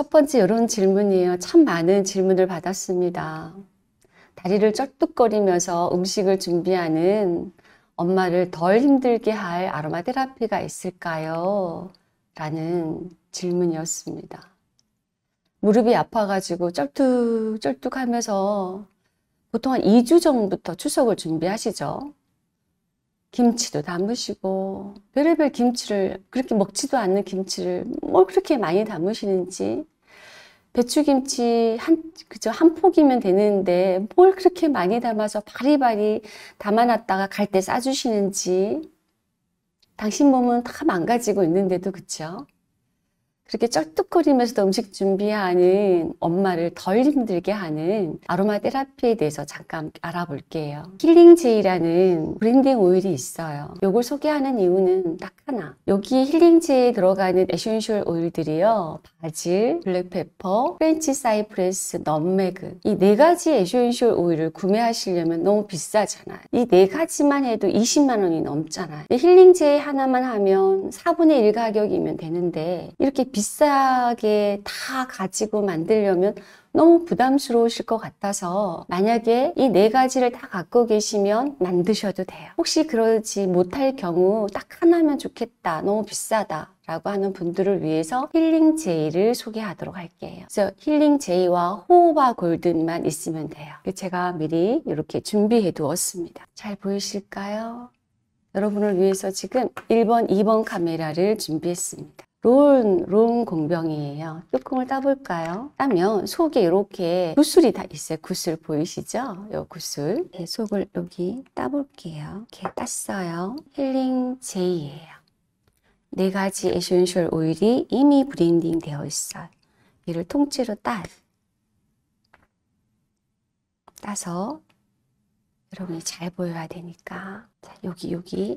첫 번째 이런 질문이에요. 참 많은 질문을 받았습니다. 다리를 쩔뚝거리면서 음식을 준비하는 엄마를 덜 힘들게 할 아로마 테라피가 있을까요? 라는 질문이었습니다. 무릎이 아파가지고 쩔뚝쩔뚝 하면서 보통 한 2주 전부터 추석을 준비하시죠. 김치도 담으시고 별의별 김치를 그렇게 먹지도 않는 김치를 뭘 뭐 그렇게 많이 담으시는지 배추김치 한 그저 한 폭이면 되는데 뭘 그렇게 많이 담아서 바리바리 담아놨다가 갈 때 싸주시는지 당신 몸은 다 망가지고 있는데도 그쵸? 그렇게 쩔뚝거리면서도 음식 준비하는 엄마를 덜 힘들게 하는 아로마 테라피에 대해서 잠깐 알아볼게요. 힐링제이라는 브랜딩 오일이 있어요. 이걸 소개하는 이유는 딱 하나. 여기 힐링제에 들어가는 에센셜 오일들이요. 바질, 블랙페퍼, 프렌치 사이프레스, 넘메그 이 네 가지 에센셜 오일을 구매하시려면 너무 비싸잖아요. 이 네 가지만 해도 20만 원이 넘잖아요. 힐링제 하나만 하면 4분의 1 가격이면 되는데 이렇게 비 비싸게 다 가지고 만들려면 너무 부담스러우실 것 같아서 만약에 이 네 가지를 다 갖고 계시면 만드셔도 돼요. 혹시 그러지 못할 경우 딱 하나면 좋겠다. 너무 비싸다. 라고 하는 분들을 위해서 힐링 제이를 소개하도록 할게요. 그래서 힐링 제이와 호호바 골든만 있으면 돼요. 제가 미리 이렇게 준비해 두었습니다. 잘 보이실까요? 여러분을 위해서 지금 1번, 2번 카메라를 준비했습니다. 롤, 롤 공병이에요. 뚜껑을 따볼까요? 따면 속에 이렇게 구슬이 다 있어요. 구슬 보이시죠? 요 구슬. 네, 속을 여기 따볼게요. 이렇게 땄어요. 힐링 제이예요. 네 가지 에센셜 오일이 이미 브랜딩 되어 있어요. 이를 통째로 따. 따서 여러분이 잘 보여야 되니까. 자, 여기, 여기,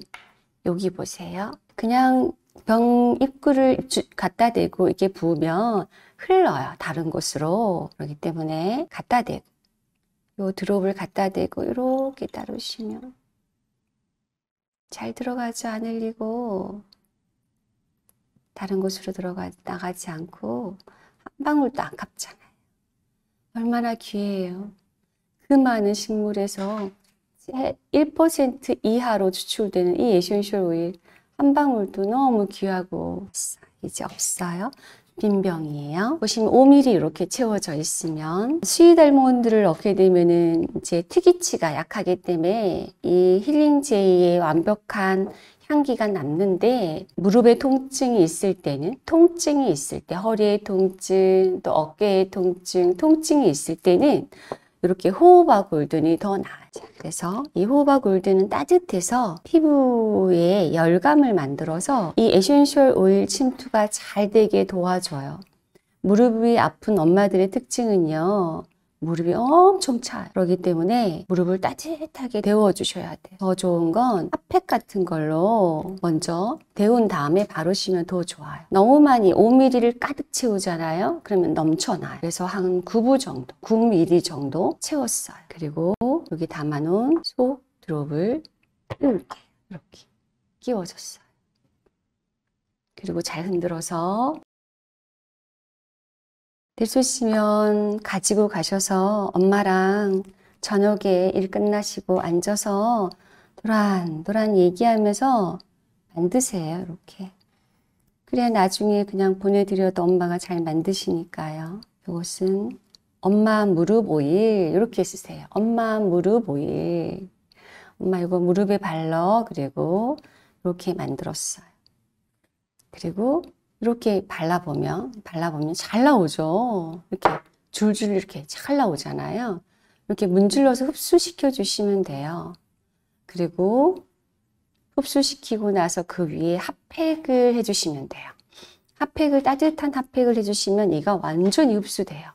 여기 보세요. 그냥 병 입구를 갖다 대고 이렇게 부으면 흘러요. 다른 곳으로. 그렇기 때문에 갖다 대고 요 드롭을 갖다 대고 이렇게 따르시면 잘 들어가지 않으리고 다른 곳으로 들어가 나가지 않고 한 방울도 안 갚잖아요. 얼마나 귀해요. 그 많은 식물에서 1% 이하로 추출되는 이 에센셜 오일 한 방울도 너무 귀하고 이제 없어요. 빈 병이에요. 보시면 5mm 이렇게 채워져 있으면 스윗 알몬드를 얻게 되면은 이제 특이치가 약하기 때문에 이 힐링 제이의 완벽한 향기가 남는데 무릎에 통증이 있을 때는 통증이 있을 때 허리에 통증 또 어깨에 통증 통증이 있을 때는 이렇게 호흡하고 울더니 더 나아요. 자, 그래서 이 호호바 골드는 따뜻해서 피부에 열감을 만들어서 이 에센셜 오일 침투가 잘 되게 도와줘요. 무릎이 아픈 엄마들의 특징은요. 무릎이 엄청 차. 그러기 때문에 무릎을 따뜻하게 데워주셔야 돼. 더 좋은 건 핫팩 같은 걸로 먼저 데운 다음에 바르시면 더 좋아요. 너무 많이 5mm를 가득 채우잖아요. 그러면 넘쳐나요. 그래서 한 9부 정도, 9mm 정도 채웠어요. 그리고 여기 담아놓은 소 드롭을 이렇게, 이렇게 끼워줬어요. 그리고 잘 흔들어서 될수 있으면 가지고 가셔서 엄마랑 저녁에 일 끝나시고 앉아서 도란도란 얘기하면서 만드세요. 이렇게. 그래야 나중에 그냥 보내드려도 엄마가 잘 만드시니까요. 이것은 엄마 무릎 오일 이렇게 쓰세요. 엄마 무릎 오일. 엄마 이거 무릎에 발러 그리고 이렇게 만들었어요. 그리고 이렇게 발라보면 발라보면 잘 나오죠. 이렇게 줄줄 이렇게 잘 나오잖아요. 이렇게 문질러서 흡수시켜 주시면 돼요. 그리고 흡수시키고 나서 그 위에 핫팩을 해주시면 돼요. 핫팩을 따뜻한 핫팩을 해주시면 얘가 완전히 흡수돼요.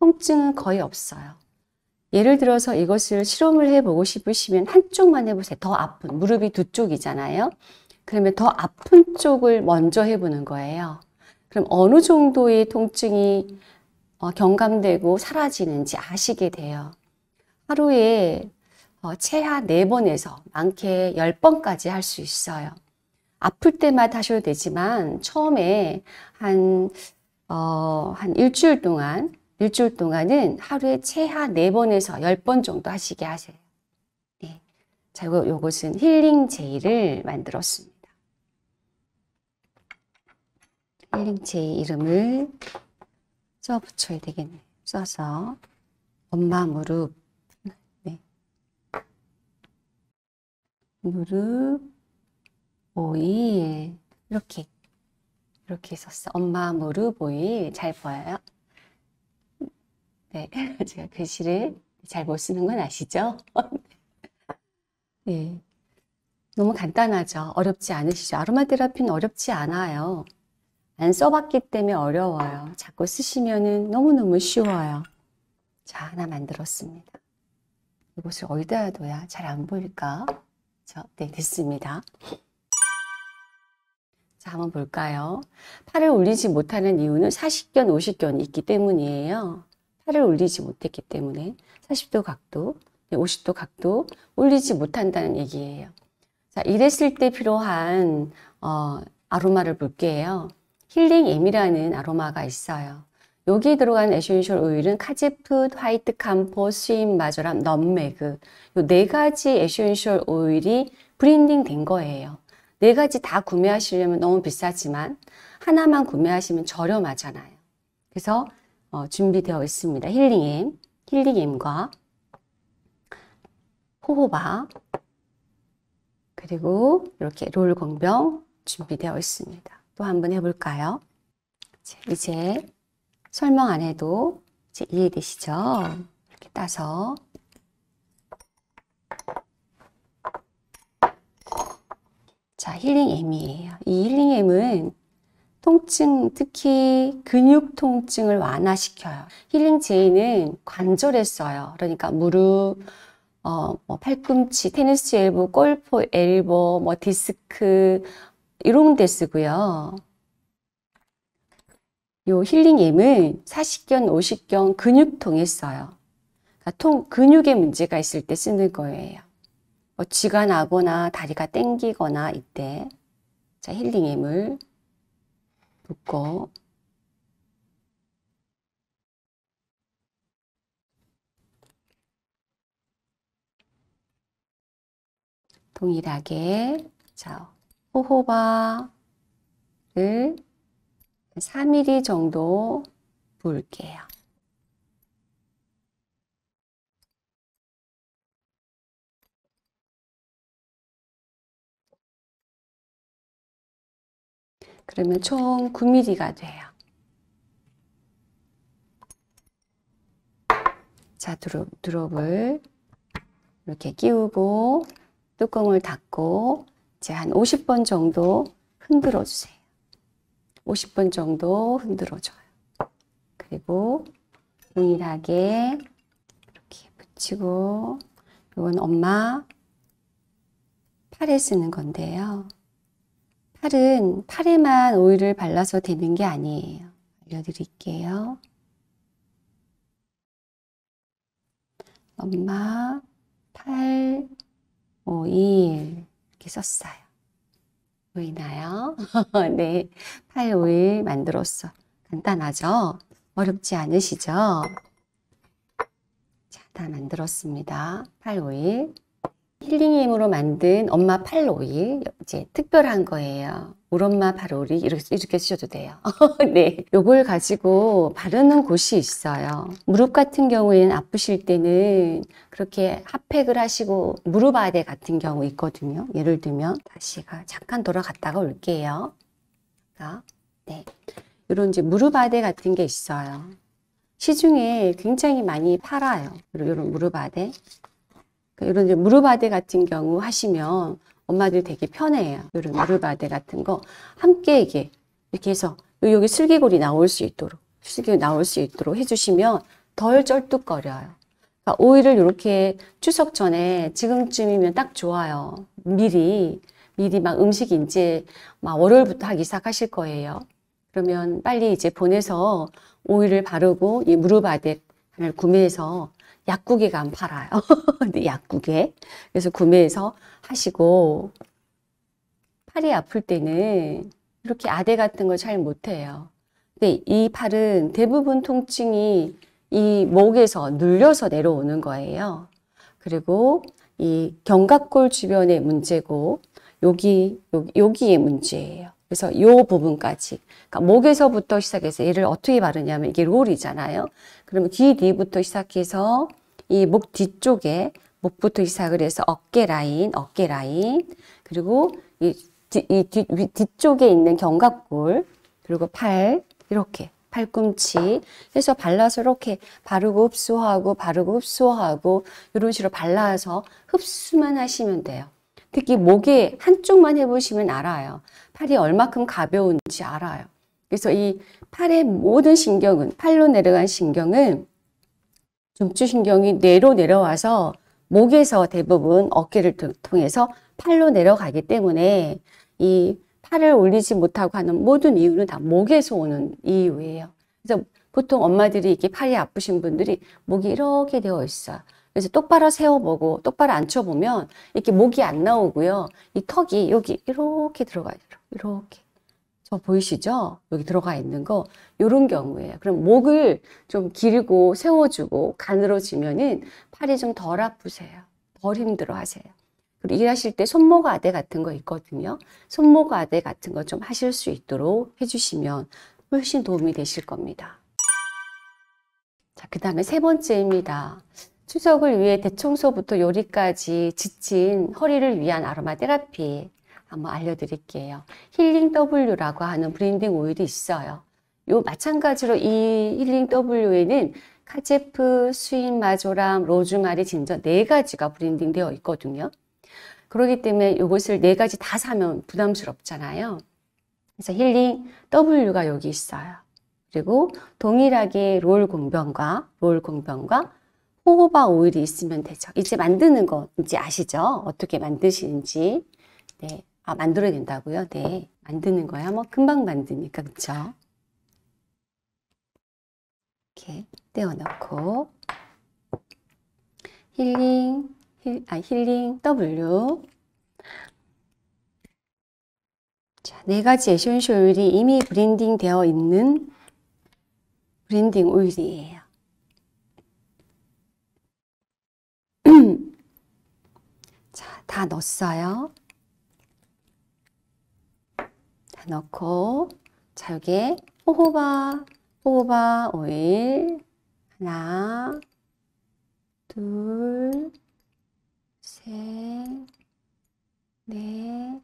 통증은 거의 없어요. 예를 들어서 이것을 실험을 해보고 싶으시면 한쪽만 해보세요. 더 아픈 무릎이 두 쪽이잖아요. 그러면 더 아픈 쪽을 먼저 해보는 거예요. 그럼 어느 정도의 통증이 어, 경감되고 사라지는지 아시게 돼요. 하루에 어, 최하 4번에서 많게 10번까지 할 수 있어요. 아플 때마다 하셔도 되지만 처음에 한, 어, 한 일주일 동안 일주일 동안은 하루에 최하 4번에서 10번 정도 하시게 하세요. 네. 자, 요것은 힐링 제의를 만들었습니다. 일행체의 이름을 써 붙여야 되겠네 써서 엄마 무릎 네. 무릎 오이 이렇게 이렇게 썼어. 엄마 무릎 오이 잘 보여요? 네, 제가 글씨를 잘 못 쓰는 건 아시죠? 네. 너무 간단하죠? 어렵지 않으시죠? 아로마 테라피는 어렵지 않아요. 난 써봤기 때문에 어려워요. 자꾸 쓰시면은 너무너무 쉬워요. 자, 하나 만들었습니다. 이것을 어디다 둬야 잘 안 보일까? 저, 네, 됐습니다. 자, 한번 볼까요? 팔을 올리지 못하는 이유는 4 0견5 0견이 있기 때문이에요. 팔을 올리지 못했기 때문에 40도 각도, 50도 각도 올리지 못한다는 얘기예요. 자, 이랬을 때 필요한 어, 아로마를 볼게요. 힐링임이라는 아로마가 있어요. 여기에 들어간 에센셜 오일은 카지풋, 화이트 캄포, 스윗 마저람, 넘메그 이 네 가지 에센셜 오일이 브랜딩 된 거예요. 네 가지 다 구매하시려면 너무 비싸지만 하나만 구매하시면 저렴하잖아요. 그래서 어, 준비되어 있습니다. 힐링임, 힐링임과 호호바 그리고 이렇게 롤 공병 준비되어 있습니다. 또 한번 해볼까요? 이제 설명 안 해도 이제 이해되시죠? 이렇게 따서 자 힐링M이에요. 이 힐링M은 통증, 특히 근육 통증을 완화시켜요. 힐링 제이는 관절에 써요. 그러니까 무릎, 어, 뭐 팔꿈치, 테니스 엘보, 골프 엘보, 뭐 디스크, 이런 데 쓰고요. 요 힐링임은 사십견, 오십견 근육통에 써요. 그러니까 통, 근육에 문제가 있을 때 쓰는 거예요. 뭐 쥐가 나거나 다리가 땡기거나 이때 자 힐링임을 붓고 동일하게 자 호호바를 3mm 정도 부을게요. 그러면 총 9mm가 돼요. 자, 드롭, 드롭을 이렇게 끼우고 뚜껑을 닫고 이제 한 50번 정도 흔들어 주세요. 50번 정도 흔들어 줘요. 그리고 동일하게 이렇게 붙이고 이건 엄마 팔에 쓰는 건데요. 팔은 팔에만 오일을 발라서 되는 게 아니에요. 알려드릴게요. 엄마 팔 오일 이렇게 썼어요. 보이나요? 네, 8, 5일 만들었어. 간단하죠? 어렵지 않으시죠? 자, 다 만들었습니다. 8, 5일. 힐링힘으로 만든 엄마 8, 5일. 이제 특별한 거예요. 우리 엄마 바로 우리 이렇게, 이렇게 쓰셔도 돼요. 네. 요걸 가지고 바르는 곳이 있어요. 무릎 같은 경우에는 아프실 때는 그렇게 핫팩을 하시고 무릎 아대 같은 경우 있거든요. 예를 들면 다시 가 잠깐 돌아갔다가 올게요. 네. 이런 이제 무릎 아대 같은 게 있어요. 시중에 굉장히 많이 팔아요. 이런 무릎 아대. 이런 그러니까 이제 무릎 아대 같은 경우 하시면 엄마들 되게 편해요. 요런 무르바데 같은 거 함께 이게 이렇게 해서 여기 슬기골이 나올 수 있도록 슬기골 나올 수 있도록 해주시면 덜 쩔뚝거려요. 그러니까 오이를 이렇게 추석 전에 지금쯤이면 딱 좋아요. 미리 미리 막 음식 이제 막 월요일부터 하기 시작하실 거예요. 그러면 빨리 이제 보내서 오일을 바르고 이 무르바덱을 구매해서 약국에 가면 팔아요. 근데 약국에. 그래서 구매해서 하시고 팔이 아플 때는 이렇게 아대 같은 걸 잘 못해요. 근데 이 팔은 대부분 통증이 이 목에서 눌려서 내려오는 거예요. 그리고 이 견갑골 주변의 문제고 여기 여기 여기의 문제예요. 그래서 이 부분까지 그러니까 목에서부터 시작해서 얘를 어떻게 바르냐면 이게 롤이잖아요. 그러면 뒤 뒤부터 시작해서 이목 뒤쪽에 목부터 이삭을 해서 어깨 라인, 어깨 라인, 그리고 이, 뒤, 이 뒤, 위, 뒤쪽에 있는 견갑골, 그리고 팔, 이렇게 팔꿈치 해서 발라서 이렇게 바르고 흡수하고 바르고 흡수하고 이런 식으로 발라서 흡수만 하시면 돼요. 특히 목에 한쪽만 해보시면 알아요. 팔이 얼마큼 가벼운지 알아요. 그래서 이 팔의 모든 신경은 팔로 내려간 신경은 중추신경이 뇌로 내려와서 목에서 대부분 어깨를 통해서 팔로 내려가기 때문에 이 팔을 올리지 못하고 하는 모든 이유는 다 목에서 오는 이유예요. 그래서 보통 엄마들이 이렇게 팔이 아프신 분들이 목이 이렇게 되어 있어. 그래서 똑바로 세워보고 똑바로 앉혀보면 이렇게 목이 안 나오고요. 이 턱이 여기 이렇게 들어가요. 이렇게. 저 보이시죠? 여기 들어가 있는 거 이런 경우에요. 그럼 목을 좀 길고 세워주고 가늘어지면은 팔이 좀 덜 아프세요. 덜 힘들어하세요. 그리고 일하실 때 손목 아대 같은 거 있거든요. 손목 아대 같은 거 좀 하실 수 있도록 해주시면 훨씬 도움이 되실 겁니다. 자, 그 다음에 세 번째입니다. 추석을 위해 대청소부터 요리까지 지친 허리를 위한 아로마 테라피. 한번 알려드릴게요. 힐링 W라고 하는 브랜딩 오일이 있어요. 요 마찬가지로 이 힐링 W에는 카제프, 수인 마조람, 로즈마리, 진저 네 가지가 브랜딩 되어 있거든요. 그러기 때문에 이것을 네 가지 다 사면 부담스럽잖아요. 그래서 힐링 W가 여기 있어요. 그리고 동일하게 롤 공병과 롤 공병과 호호바 오일이 있으면 되죠. 이제 만드는 거 이제 아시죠? 어떻게 만드시는지. 네. 아, 만들어야 된다고요? 네. 만드는 거야. 뭐 금방 만드니까 그쵸? 이렇게 떼어 넣고 힐링 힐, 아 힐링 W 자, 네가지에 쇼인쇼 오일이 이미 브랜딩 되어 있는 브랜딩 오일이에요. 자, 다 넣었어요. 자, 넣고 자, 여기에 호호바, 호호바 오일 하나, 둘, 셋, 넷,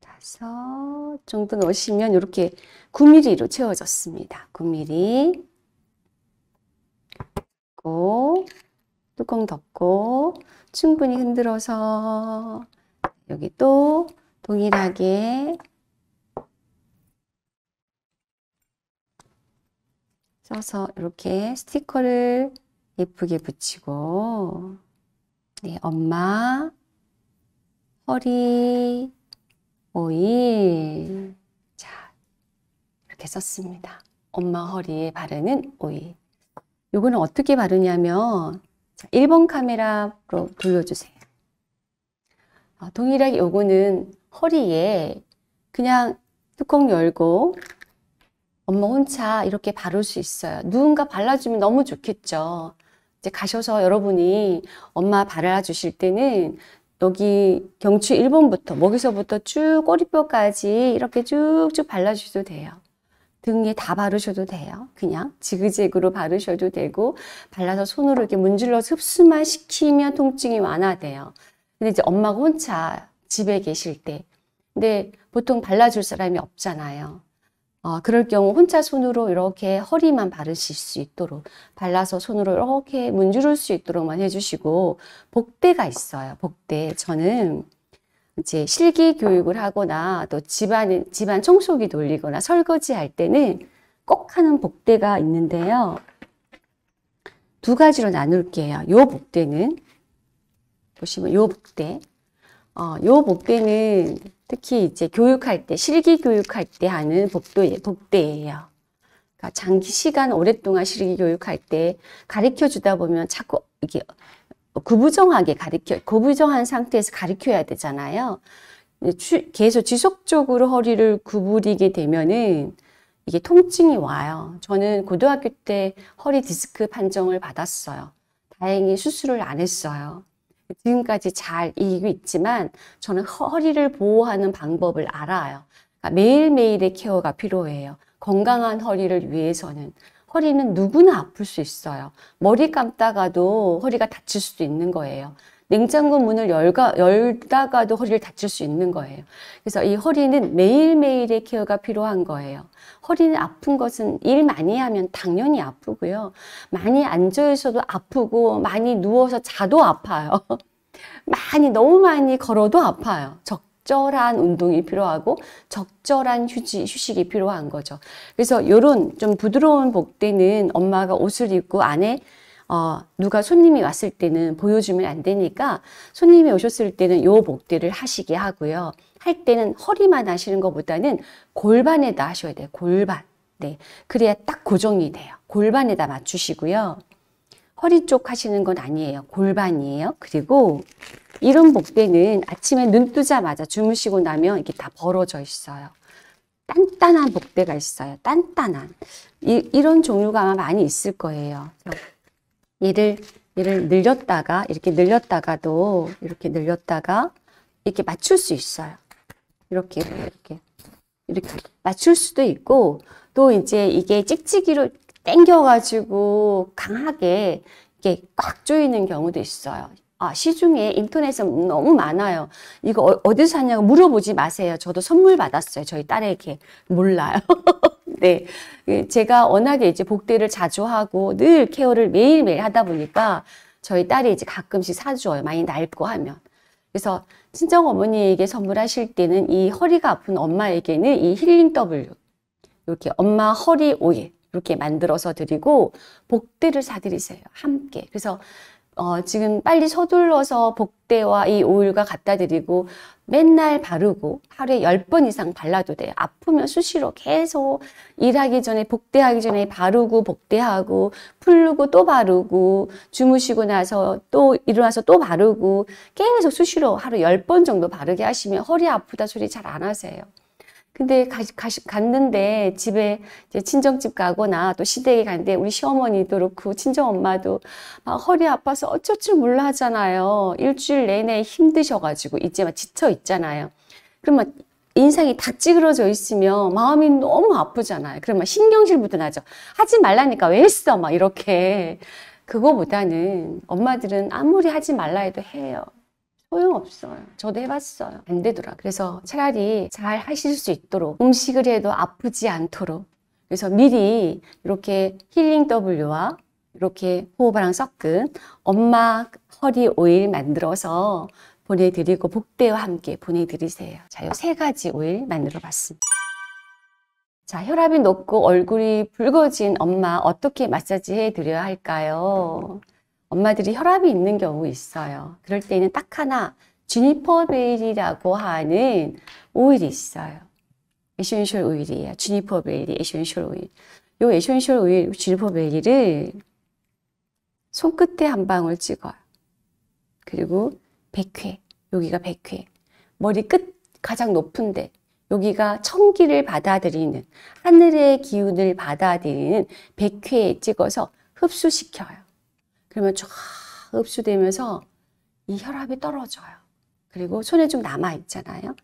다섯 정도 넣으시면 이렇게 9mm로 채워졌습니다. 9mm 고 뚜껑 덮고 충분히 흔들어서 여기 또 동일하게 써서 이렇게 스티커를 예쁘게 붙이고 네, 엄마 허리 오일 자 이렇게 썼습니다. 엄마 허리에 바르는 오일 요거는 어떻게 바르냐면 자, 1번 카메라로 돌려주세요. 아, 동일하게 요거는 허리에 그냥 뚜껑 열고 엄마 혼자 이렇게 바를 수 있어요. 누군가 발라주면 너무 좋겠죠. 이제 가셔서 여러분이 엄마 발라주실 때는 여기 경추 1번부터 먹이서부터 쭉 꼬리뼈까지 이렇게 쭉쭉 발라주셔도 돼요. 등에 다 바르셔도 돼요. 그냥 지그재그로 바르셔도 되고 발라서 손으로 이렇게 문질러 흡수만 시키면 통증이 완화돼요. 근데 이제 엄마가 혼자 집에 계실 때. 근데 보통 발라줄 사람이 없잖아요. 어, 그럴 경우 혼자 손으로 이렇게 허리만 바르실 수 있도록 발라서 손으로 이렇게 문지를 수 있도록만 해주시고 복대가 있어요. 복대 저는 이제 실기 교육을 하거나 또 집안 집안 청소기 돌리거나 설거지 할 때는 꼭 하는 복대가 있는데요. 두 가지로 나눌게요. 요 복대는 보시면 요 복대 어, 요 복대는 특히 이제 교육할 때, 실기 교육할 때 하는 복도, 복대예요. 그러니까 장기 시간 오랫동안 실기 교육할 때 가르쳐 주다 보면 자꾸 이게 구부정하게 가르켜, 구부정한 상태에서 가르켜야 되잖아요. 계속 지속적으로 허리를 구부리게 되면은 이게 통증이 와요. 저는 고등학교 때 허리 디스크 판정을 받았어요. 다행히 수술을 안 했어요. 지금까지 잘 이기고 있지만 저는 허리를 보호하는 방법을 알아요. 그러니까 매일매일의 케어가 필요해요. 건강한 허리를 위해서는. 허리는 누구나 아플 수 있어요. 머리 감다가도 허리가 다칠 수도 있는 거예요. 냉장고 문을 열가, 열다가도 허리를 다칠 수 있는 거예요. 그래서 이 허리는 매일매일의 케어가 필요한 거예요. 허리는 아픈 것은 일 많이 하면 당연히 아프고요. 많이 앉아 있어도 아프고 많이 누워서 자도 아파요. 많이 너무 많이 걸어도 아파요. 적절한 운동이 필요하고 적절한 휴지, 휴식이 필요한 거죠. 그래서 이런 좀 부드러운 복대는 엄마가 옷을 입고 안에 어, 누가 손님이 왔을 때는 보여주면 안 되니까 손님이 오셨을 때는 요 복대를 하시게 하고요. 할 때는 허리만 하시는 것보다는 골반에다 하셔야 돼요. 골반. 네. 그래야 딱 고정이 돼요. 골반에다 맞추시고요. 허리 쪽 하시는 건 아니에요. 골반이에요. 그리고 이런 복대는 아침에 눈 뜨자마자 주무시고 나면 이게 렇다 벌어져 있어요. 단단한 복대가 있어요. 단단한. 이, 이런 종류가 아마 많이 있을 거예요. 얘를 얘를 늘렸다가 이렇게 늘렸다가도 이렇게 늘렸다가 이렇게 맞출 수 있어요. 이렇게 이렇게 이렇게 맞출 수도 있고 또 이제 이게 찍찍이로 당겨가지고 강하게 이게 꽉 조이는 경우도 있어요. 아, 시중에 인터넷에 너무 많아요. 이거 어, 어디서 샀냐고 물어보지 마세요. 저도 선물 받았어요. 저희 딸에게. 몰라요. 네. 제가 워낙에 이제 복대를 자주 하고 늘 케어를 매일매일 하다 보니까 저희 딸이 이제 가끔씩 사줘요. 많이 낡고 하면. 그래서 친정 어머니에게 선물하실 때는 이 허리가 아픈 엄마에게는 이 힐링 W 이렇게 엄마 허리 오일 이렇게 만들어서 드리고 복대를 사드리세요. 함께. 그래서 어, 지금 빨리 서둘러서 복대와 이 오일과 갖다 드리고 맨날 바르고 하루에 1 0번 이상 발라도 돼요. 아프면 수시로 계속 일하기 전에 복대하기 전에 바르고 복대하고 풀르고 또 바르고 주무시고 나서 또 일어나서 또 바르고 계속 수시로 하루 1 0번 정도 바르게 하시면 허리 아프다 소리 잘 안 하세요. 근데 가시, 가시, 갔는데 집에 이제 친정집 가거나 또 시댁에 갔는데 우리 시어머니도 그렇고 친정엄마도 막 허리 아파서 어쩔 줄 몰라 하잖아요. 일주일 내내 힘드셔가지고 이제 막 지쳐 있잖아요. 그러면 인상이 다 찌그러져 있으면 마음이 너무 아프잖아요. 그러면 신경질부터 나죠. 하지 말라니까 왜 했어? 막 이렇게. 그거보다는 엄마들은 아무리 하지 말라 해도 해요. 소용없어요. 저도 해봤어요. 안 되더라. 그래서 차라리 잘 하실 수 있도록 음식을 해도 아프지 않도록 그래서 미리 이렇게 힐링 W와 이렇게 호호바랑 섞은 엄마 허리 오일 만들어서 보내드리고 복대와 함께 보내드리세요. 자, 요세 가지 오일 만들어 봤습니다. 자, 혈압이 높고 얼굴이 붉어진 엄마 어떻게 마사지 해드려야 할까요? 엄마들이 혈압이 있는 경우 있어요. 그럴 때는 딱 하나 주니퍼 베일이라고 하는 오일이 있어요. 에센셜 오일이에요. 주니퍼 베일이 에센셜 오일. 요 에센셜 오일 주니퍼 베일을 손끝에 한 방울 찍어요. 그리고 백회 여기가 백회 머리 끝 가장 높은데 여기가 청기를 받아들이는 하늘의 기운을 받아들이는 백회에 찍어서 흡수시켜요. 그러면 쫙 흡수되면서 이 혈압이 떨어져요. 그리고 손에 좀 남아 있잖아요.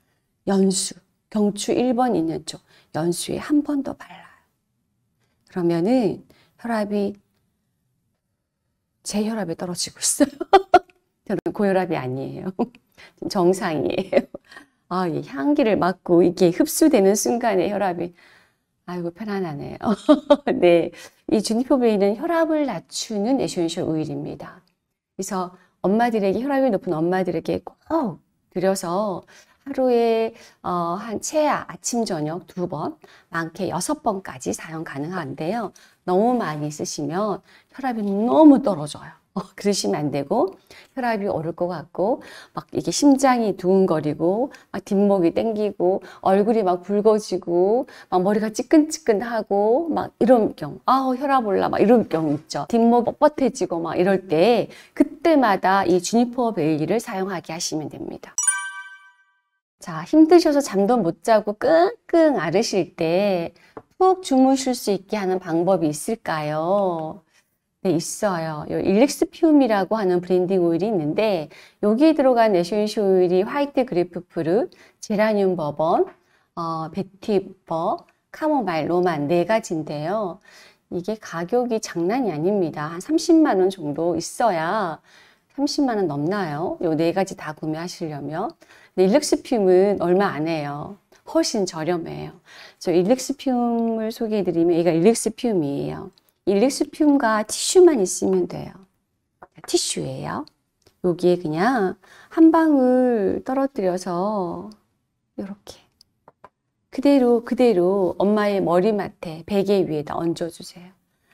연수, 경추 1번 있는 쪽 연수에 한 번 더 발라요. 그러면은 혈압이 제 혈압이 떨어지고 있어요. 저는 고혈압이 아니에요. 정상이에요. 아, 이 향기를 맡고 이게 흡수되는 순간에 혈압이 아이고 편안하네요. 네. 이 주니포베이는 혈압을 낮추는 에센셜 오일입니다. 그래서 엄마들에게 혈압이 높은 엄마들에게 꼭 들여서 하루에 어, 한 최하 아침 저녁 두 번, 많게 여섯 번까지 사용 가능한데요. 너무 많이 쓰시면 혈압이 너무 떨어져요. 어, 그러시면 안 되고 혈압이 오를 것 같고 막 이게 심장이 두근거리고 막 뒷목이 땡기고 얼굴이 막 붉어지고 막 머리가 찌끈찌끈하고 막 이런 경우 아우 혈압 올라 막 이런 경우 있죠 뒷목 뻣뻣해지고 막 이럴 때 그때마다 이 주니퍼 베일리를 사용하게 하시면 됩니다. 자, 힘드셔서 잠도 못 자고 끙끙 앓으실 때 푹 주무실 수 있게 하는 방법이 있을까요? 네, 있어요. 일렉스피이라고 하는 브랜딩 오일이 있는데 여기에 들어간 내쉬온시 오일이 화이트 그리프프루, 제라늄 버번, 어, 베티버, 카모마일, 로만 네 가지인데요. 이게 가격이 장난이 아닙니다. 한 30만 원 정도 있어야 30만 원 넘나요? 요네 가지 다 구매하시려면. 일렉스피은 얼마 안 해요. 훨씬 저렴해요. 저일렉스피을 소개해드리면 얘가 일렉스피이에요 일렉스퓸과 티슈만 있으면 돼요. 티슈예요. 여기에 그냥 한 방울 떨어뜨려서 이렇게 그대로 그대로 엄마의 머리맡에 베개 위에다 얹어주세요.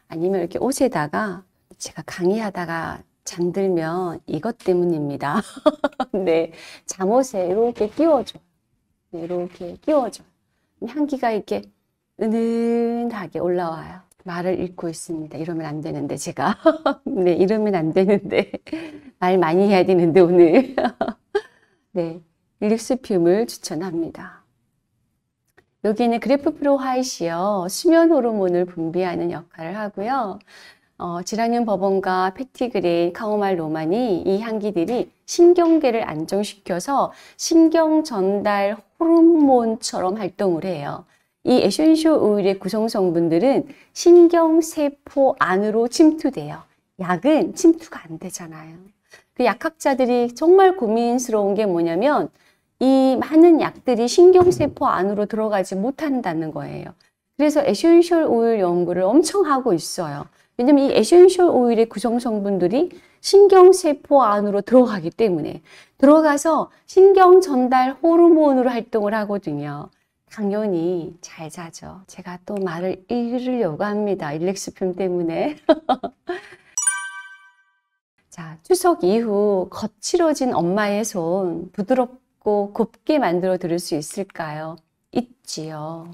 아니면 이렇게 옷에다가 제가 강의하다가 잠들면 이것 때문입니다. 네, 잠옷에 이렇게 끼워줘 네, 이렇게 끼워줘 향기가 이렇게 은은하게 올라와요. 말을 잃고 있습니다. 이러면 안 되는데 제가 네 이러면 안 되는데 말 많이 해야 되는데 오늘 네릴스피을 추천합니다. 여기는 그래프프로화이시요 수면 호르몬을 분비하는 역할을 하고요. 어, 지라늄 버번과 페티그린, 카오말 로만이 이 향기들이 신경계를 안정시켜서 신경 전달 호르몬처럼 활동을 해요. 이에션쇼 오일의 구성 성분들은 신경세포 안으로 침투돼요. 약은 침투가 안 되잖아요. 그 약학자들이 정말 고민스러운 게 뭐냐면 이 많은 약들이 신경세포 안으로 들어가지 못한다는 거예요. 그래서 에센셜 오일 연구를 엄청 하고 있어요. 왜냐면 이 에센셜 오일의 구성 성분들이 신경세포 안으로 들어가기 때문에 들어가서 신경전달 호르몬으로 활동을 하거든요. 당연히 잘 자죠. 제가 또 말을 읽으려고 합니다. 일렉스핌 때문에. 자, 추석 이후 거칠어진 엄마의 손 부드럽고 곱게 만들어 드릴 수 있을까요? 있지요.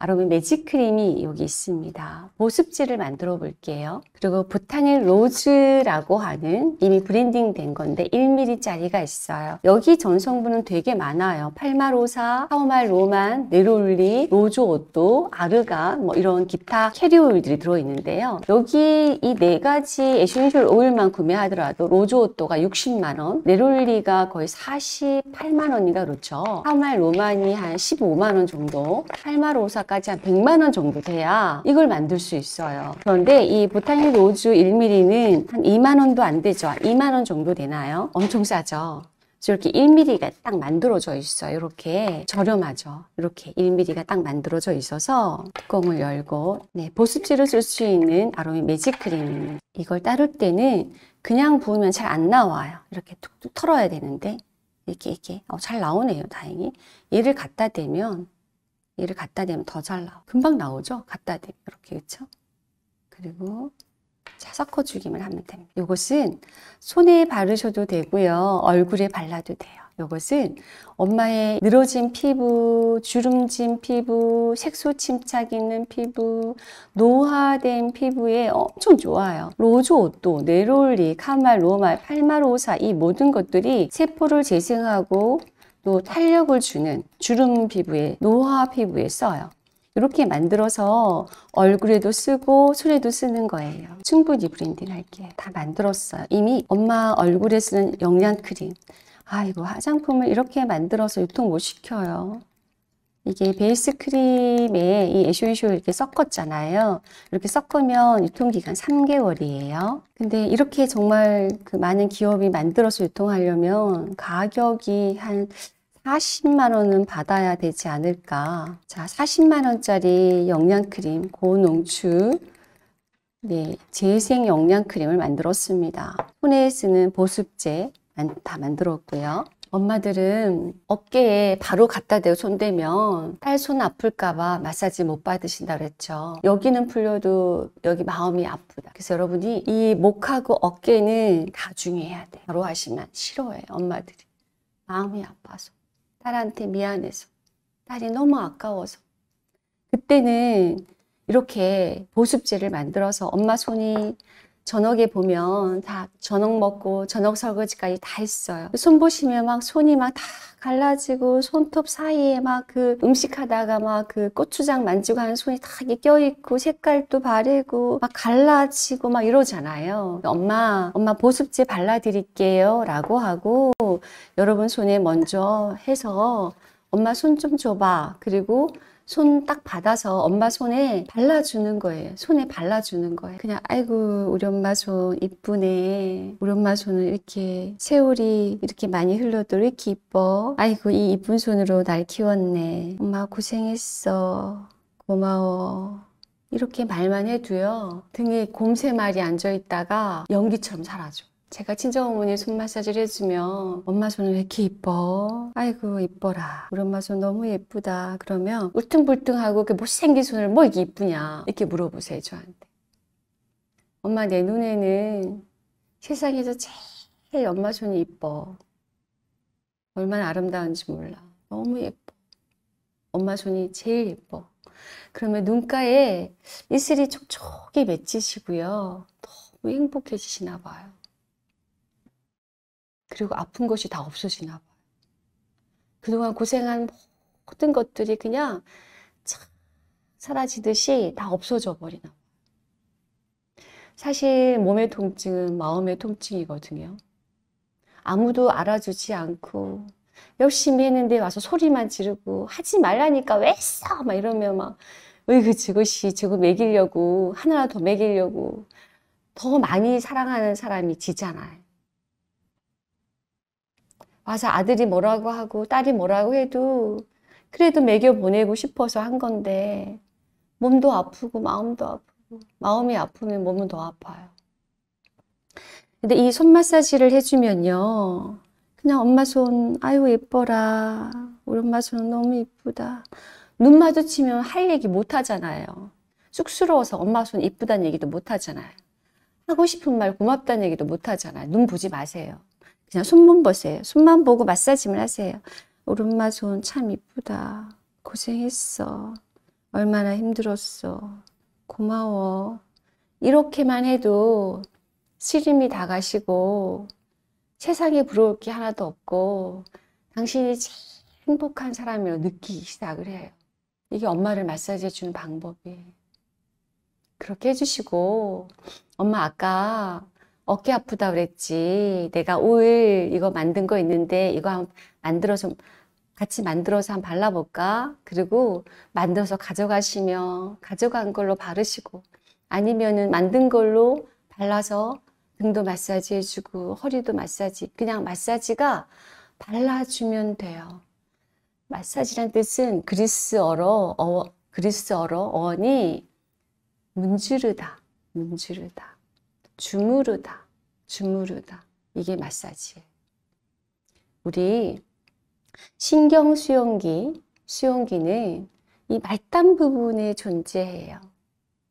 아로미 매직크림이 여기 있습니다. 보습제를 만들어 볼게요. 그리고 부탄일 로즈라고 하는 이미 브랜딩 된 건데 1mm짜리가 있어요. 여기 전성분은 되게 많아요. 팔마로사, 카오말 로만, 네롤리, 로조오또, 아르가 뭐 이런 기타 캐리오일들이 들어있는데요. 여기 이 네 가지 에센셜 오일만 구매하더라도 로조오또가 60만원, 네롤리가 거의 48만원인가 그렇죠. 카오말 로만이 한 15만원 정도, 팔마로사 가까지 한 100만 원 정도 돼야 이걸 만들 수 있어요. 그런데 이 보타닉 로즈 1mm는 한 2만 원도 안 되죠. 2만 원 정도 되나요? 엄청 싸죠. 이렇게 1mm가 딱 만들어져 있어요. 이렇게 저렴하죠. 이렇게 1mm가 딱 만들어져 있어서 뚜껑을 열고 네, 보습제를 쓸 수 있는 아로이 매직 크림 이걸 따를 때는 그냥 부으면 잘 안 나와요. 이렇게 툭툭 털어야 되는데 이렇게 이렇게 어, 잘 나오네요. 다행히 얘를 갖다 대면 얘를 갖다 대면 더 잘 나와. 금방 나오죠? 갖다 대면. 이렇게, 그렇죠? 그리고 자, 섞어주기만 하면 됩니다. 이것은 손에 바르셔도 되고요. 얼굴에 발라도 돼요. 이것은 엄마의 늘어진 피부, 주름진 피부, 색소 침착 있는 피부, 노화된 피부에 엄청 좋아요. 로즈오또, 네롤리, 카말, 로말, 팔마로사 이 모든 것들이 세포를 재생하고 또 탄력을 주는 주름 피부에 노화 피부에 써요. 이렇게 만들어서 얼굴에도 쓰고 손에도 쓰는 거예요. 충분히 브랜딩 할게요. 다 만들었어요. 이미 엄마 얼굴에 쓰는 영양 크림. 아 이거 화장품을 이렇게 만들어서 유통 못 시켜요. 이게 베이스 크림에 이애쉬이쇼 이렇게 섞었잖아요. 이렇게 섞으면 유통기간 3개월이에요. 근데 이렇게 정말 그 많은 기업이 만들어서 유통하려면 가격이 한 40만 원은 받아야 되지 않을까. 자, 40만 원짜리 영양크림 고농축 네, 재생 영양크림을 만들었습니다. 손에 쓰는 보습제 다 만들었고요. 엄마들은 어깨에 바로 갖다 대고 손대면 딸 손 아플까봐 마사지 못 받으신다 그랬죠. 여기는 풀려도 여기 마음이 아프다. 그래서 여러분이 이 목하고 어깨는 가중 해야 돼. 바로 하시면 싫어해 엄마들이. 마음이 아파서 딸한테 미안해서 딸이 너무 아까워서 그때는 이렇게 보습제를 만들어서 엄마 손이 저녁에 보면 다 저녁 먹고 저녁 설거지까지 다 했어요. 손 보시면 막 손이 막 다 갈라지고 손톱 사이에 막 그 음식 하다가 막 그 고추장 만지고 하는 손이 다 껴있고 색깔도 바르고 막 갈라지고 막 이러잖아요. 엄마, 엄마 보습제 발라드릴게요. 라고 하고 여러분 손에 먼저 해서 엄마 손 좀 줘봐. 그리고 손딱 받아서 엄마 손에 발라주는 거예요. 손에 발라주는 거예요. 그냥 아이고 우리 엄마 손 이쁘네. 우리 엄마 손은 이렇게 세월이 이렇게 많이 흘러도 이렇게 이뻐. 아이고 이 이쁜 손으로 날 키웠네. 엄마 고생했어. 고마워. 이렇게 말만 해도요. 등에 곰새 말이 앉아 있다가 연기처럼 사라져. 제가 친정어머니 손 마사지를 해주면 엄마 손은 왜 이렇게 이뻐? 아이고 이뻐라 우리 엄마 손 너무 예쁘다 그러면 울퉁불퉁하고 그 못생긴 손을 뭐 이게 이쁘냐 이렇게 물어보세요 저한테 엄마 내 눈에는 세상에서 제일 엄마 손이 이뻐 얼마나 아름다운지 몰라 너무 예뻐 엄마 손이 제일 예뻐 그러면 눈가에 이슬이 촉촉히 맺히시고요 너무 행복해지시나 봐요 그리고 아픈 것이 다 없어지나 봐요. 그동안 고생한 모든 것들이 그냥 사라지듯이 다 없어져 버리나 사실 몸의 통증은 마음의 통증이거든요. 아무도 알아주지 않고 열심히 했는데 와서 소리만 지르고 하지 말라니까 왜했막 이러면 막 으이그 저것이 저거 먹이려고 하나 더 먹이려고 더 많이 사랑하는 사람이 지잖아요. 와서 아들이 뭐라고 하고 딸이 뭐라고 해도 그래도 매겨 보내고 싶어서 한 건데 몸도 아프고 마음도 아프고 마음이 아프면 몸은 더 아파요. 근데 이 손 마사지를 해주면요. 그냥 엄마 손, 아유, 예뻐라. 우리 엄마 손 너무 이쁘다. 눈 마주치면 할 얘기 못 하잖아요. 쑥스러워서 엄마 손 이쁘다는 얘기도 못 하잖아요. 하고 싶은 말 고맙다는 얘기도 못 하잖아요. 눈 보지 마세요. 그냥 숨만 보세요. 숨만 보고 마사지만 하세요. 오른마 손 참 이쁘다. 고생했어. 얼마나 힘들었어. 고마워. 이렇게만 해도 시림이 다 가시고 세상에 부러울 게 하나도 없고 당신이 행복한 사람이라 느끼기 시작을 해요. 이게 엄마를 마사지해 주는 방법이에요. 그렇게 해주시고 엄마 아까 어깨 아프다 그랬지. 내가 오일 이거 만든 거 있는데 이거 만들어 좀 같이 만들어서 한 발라볼까? 그리고 만들어서 가져가시면 가져간 걸로 바르시고 아니면은 만든 걸로 발라서 등도 마사지 해주고 허리도 마사지 그냥 마사지가 발라주면 돼요. 마사지란 뜻은 그리스어로 어, 그리스어로 어이 문지르다 문지르다 주무르다, 주무르다. 이게 마사지예요. 우리 신경 수용기, 수용기는 이 말단 부분에 존재해요.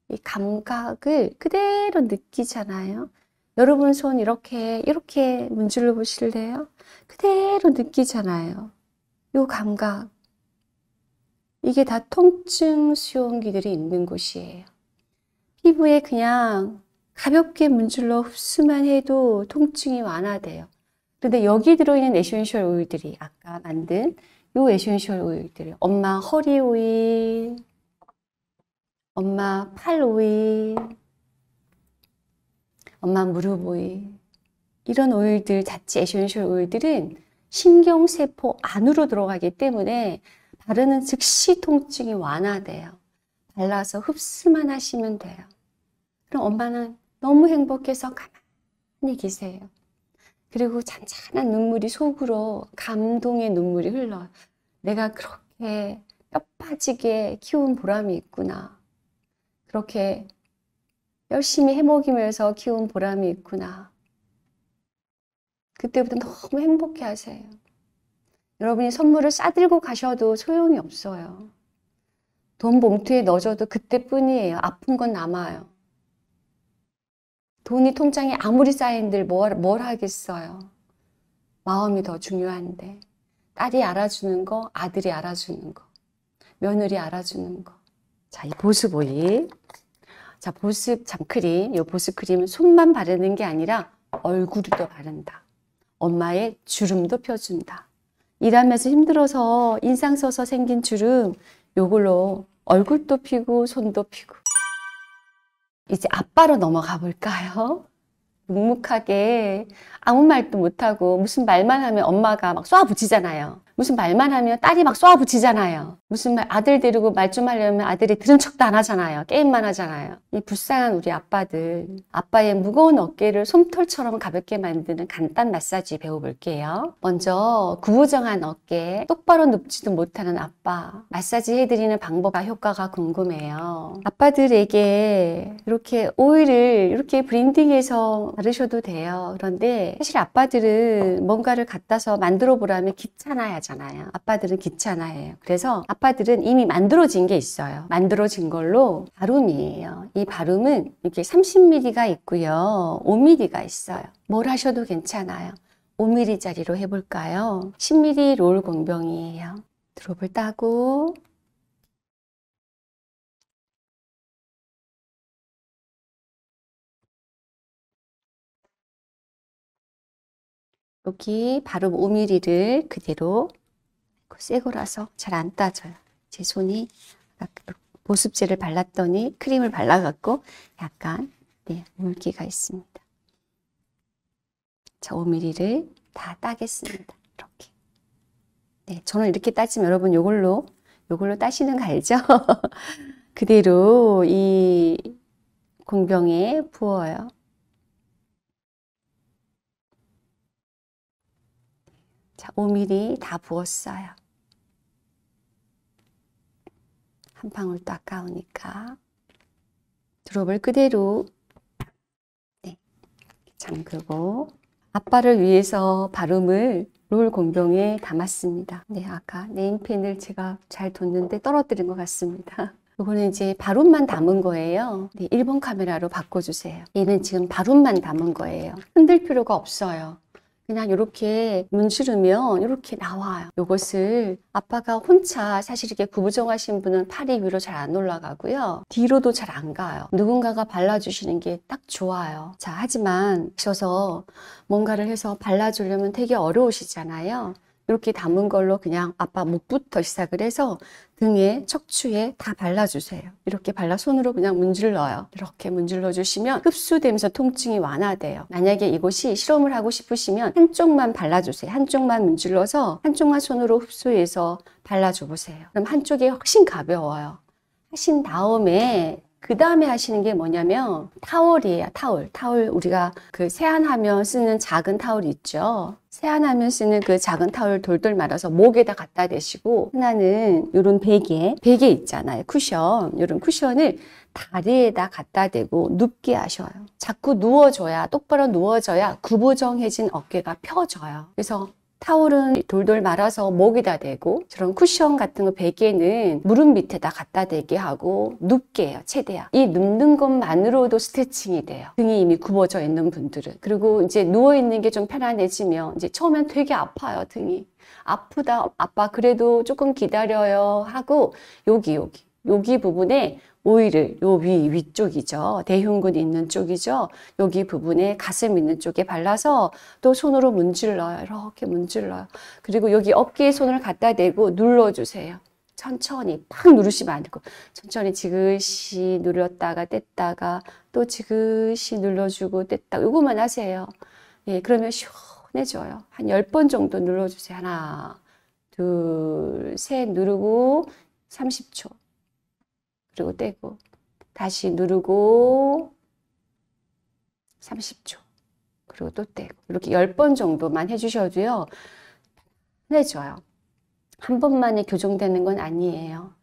이 감각을 그대로 느끼잖아요. 여러분 손 이렇게 이렇게 문질러 보실래요? 그대로 느끼잖아요. 이 감각. 이게 다 통증 수용기들이 있는 곳이에요. 피부에 그냥 가볍게 문질러 흡수만 해도 통증이 완화돼요. 근데 여기 들어있는 에센셜 오일들이 아까 만든 이 에센셜 오일들이 엄마 허리 오일, 엄마 팔 오일, 엄마 무릎 오일 이런 오일들 자체 에센셜 오일들은 신경세포 안으로 들어가기 때문에 바르는 즉시 통증이 완화돼요. 발라서 흡수만 하시면 돼요. 그럼 엄마는 너무 행복해서 가만히 계세요. 그리고 잔잔한 눈물이 속으로 감동의 눈물이 흘러요. 내가 그렇게 뼈 빠지게 키운 보람이 있구나. 그렇게 열심히 해먹이면서 키운 보람이 있구나. 그때부터 너무 행복해 하세요. 여러분이 선물을 싸들고 가셔도 소용이 없어요. 돈 봉투에 넣어줘도 그때뿐이에요. 아픈 건 남아요. 돈이 통장에 아무리 쌓인들 뭘, 뭘 하겠어요. 마음이 더 중요한데. 딸이 알아주는 거, 아들이 알아주는 거, 며느리 알아주는 거. 자, 이 보습 오일. 자, 보습 잠크림. 이 보습 크림은 손만 바르는 게 아니라 얼굴도 바른다. 엄마의 주름도 펴준다. 일하면서 힘들어서 인상 써서 생긴 주름 요걸로 얼굴도 피고 손도 피고 이제 아빠로 넘어가 볼까요? 묵묵하게 아무 말도 못하고 무슨 말만 하면 엄마가 막 쏴 붙이잖아요. 무슨 말만 하면 딸이 막 쏘아붙이잖아요. 무슨 말, 아들 데리고 말 좀 하려면 아들이 들은 척도 안 하잖아요. 게임만 하잖아요. 이 불쌍한 우리 아빠들, 아빠의 무거운 어깨를 솜털처럼 가볍게 만드는 간단 마사지 배워볼게요. 먼저 구부정한 어깨, 똑바로 눕지도 못하는 아빠, 마사지 해드리는 방법과 효과가 궁금해요. 아빠들에게 이렇게 오일을 이렇게 브랜딩해서 바르셔도 돼요. 그런데 사실 아빠들은 뭔가를 갖다서 만들어 보라면 귀찮아야죠. 하잖아요. 아빠들은 귀찮아해요. 그래서 아빠들은 이미 만들어진 게 있어요. 만들어진 걸로 발음이에요이발음은 이렇게 30mm가 있고요. 5mm가 있어요. 뭘 하셔도 괜찮아요. 5mm짜리로 해볼까요? 10mm 롤 공병이에요. 드롭을 따고 여기 바로 5mm를 그대로 새 거라서 잘 안 따져요. 제 손이 보습제를 발랐더니 크림을 발라갖고 약간 네, 물기가 있습니다. 자, 5mm를 다 따겠습니다. 이렇게. 네, 저는 이렇게 따지면 여러분 요걸로 요걸로 따시는 거 알죠? 그대로 이 공병에 부어요. 자, 5mm 다 부었어요. 한 방울도 아까우니까 드롭을 그대로 네, 잠그고 아빠를 위해서 발음을 롤 공병에 담았습니다. 네, 아까 네임펜을 제가 잘 뒀는데 떨어뜨린 것 같습니다. 이거는 이제 발음만 담은 거예요. 네, 1번 카메라로 바꿔주세요. 얘는 지금 발음만 담은 거예요. 흔들 필요가 없어요. 그냥 이렇게 문지르면 이렇게 나와요. 이것을 아빠가 혼자 사실 이렇게 구부정하신 분은 팔이 위로 잘 안 올라가고요. 뒤로도 잘 안 가요. 누군가가 발라주시는 게 딱 좋아요. 자, 하지만 셔서 뭔가를 해서 발라주려면 되게 어려우시잖아요. 이렇게 담은 걸로 그냥 아빠 목부터 시작을 해서 등에 척추에 다 발라주세요. 이렇게 발라 손으로 그냥 문질러요. 이렇게 문질러 주시면 흡수되면서 통증이 완화돼요. 만약에 이곳이 실험을 하고 싶으시면 한쪽만 발라주세요. 한쪽만 문질러서 한쪽만 손으로 흡수해서 발라줘 보세요. 그럼 한쪽이 훨씬 가벼워요. 하신 다음에 그 다음에 하시는 게 뭐냐면 타월이에요. 타월. 타월 우리가 그 세안하면 쓰는 작은 타월 있죠. 세안하면 쓰는 그 작은 타월 돌돌 말아서 목에다 갖다 대시고 하나는 이런 베개, 베개 있잖아요. 쿠션. 이런 쿠션을 다리에다 갖다 대고 눕게 하셔요. 자꾸 누워줘야 똑바로 누워져야 구부정해진 어깨가 펴져요. 그래서 타올은 돌돌 말아서 목에다 대고 저런 쿠션 같은 거 베개는 무릎 밑에다 갖다 대게 하고 눕게 해요 최대한 이 눕는 것만으로도 스트레칭이 돼요 등이 이미 굽어져 있는 분들은 그리고 이제 누워있는 게 좀 편안해지면 이제 처음엔 되게 아파요 등이 아프다 아빠 그래도 조금 기다려요 하고 여기 여기 여기 부분에 오일을 요위 위쪽이죠. 대흉근 있는 쪽이죠. 여기 부분에 가슴 있는 쪽에 발라서 또 손으로 문질러요. 이렇게 문질러요. 그리고 여기 어깨에 손을 갖다 대고 눌러주세요. 천천히 팍 누르시면 안 되고 천천히 지그시 눌렀다가 뗐다가 또 지그시 눌러주고 뗐다 요것만 하세요. 예, 그러면 시원해져요. 한 10번 정도 눌러주세요. 하나, 둘, 셋 누르고 30초. 그리고 떼고 다시 누르고 30초 그리고 또 떼고 이렇게 10번 정도만 해주셔도요 편해져요 네, 한 번만에 교정되는 건 아니에요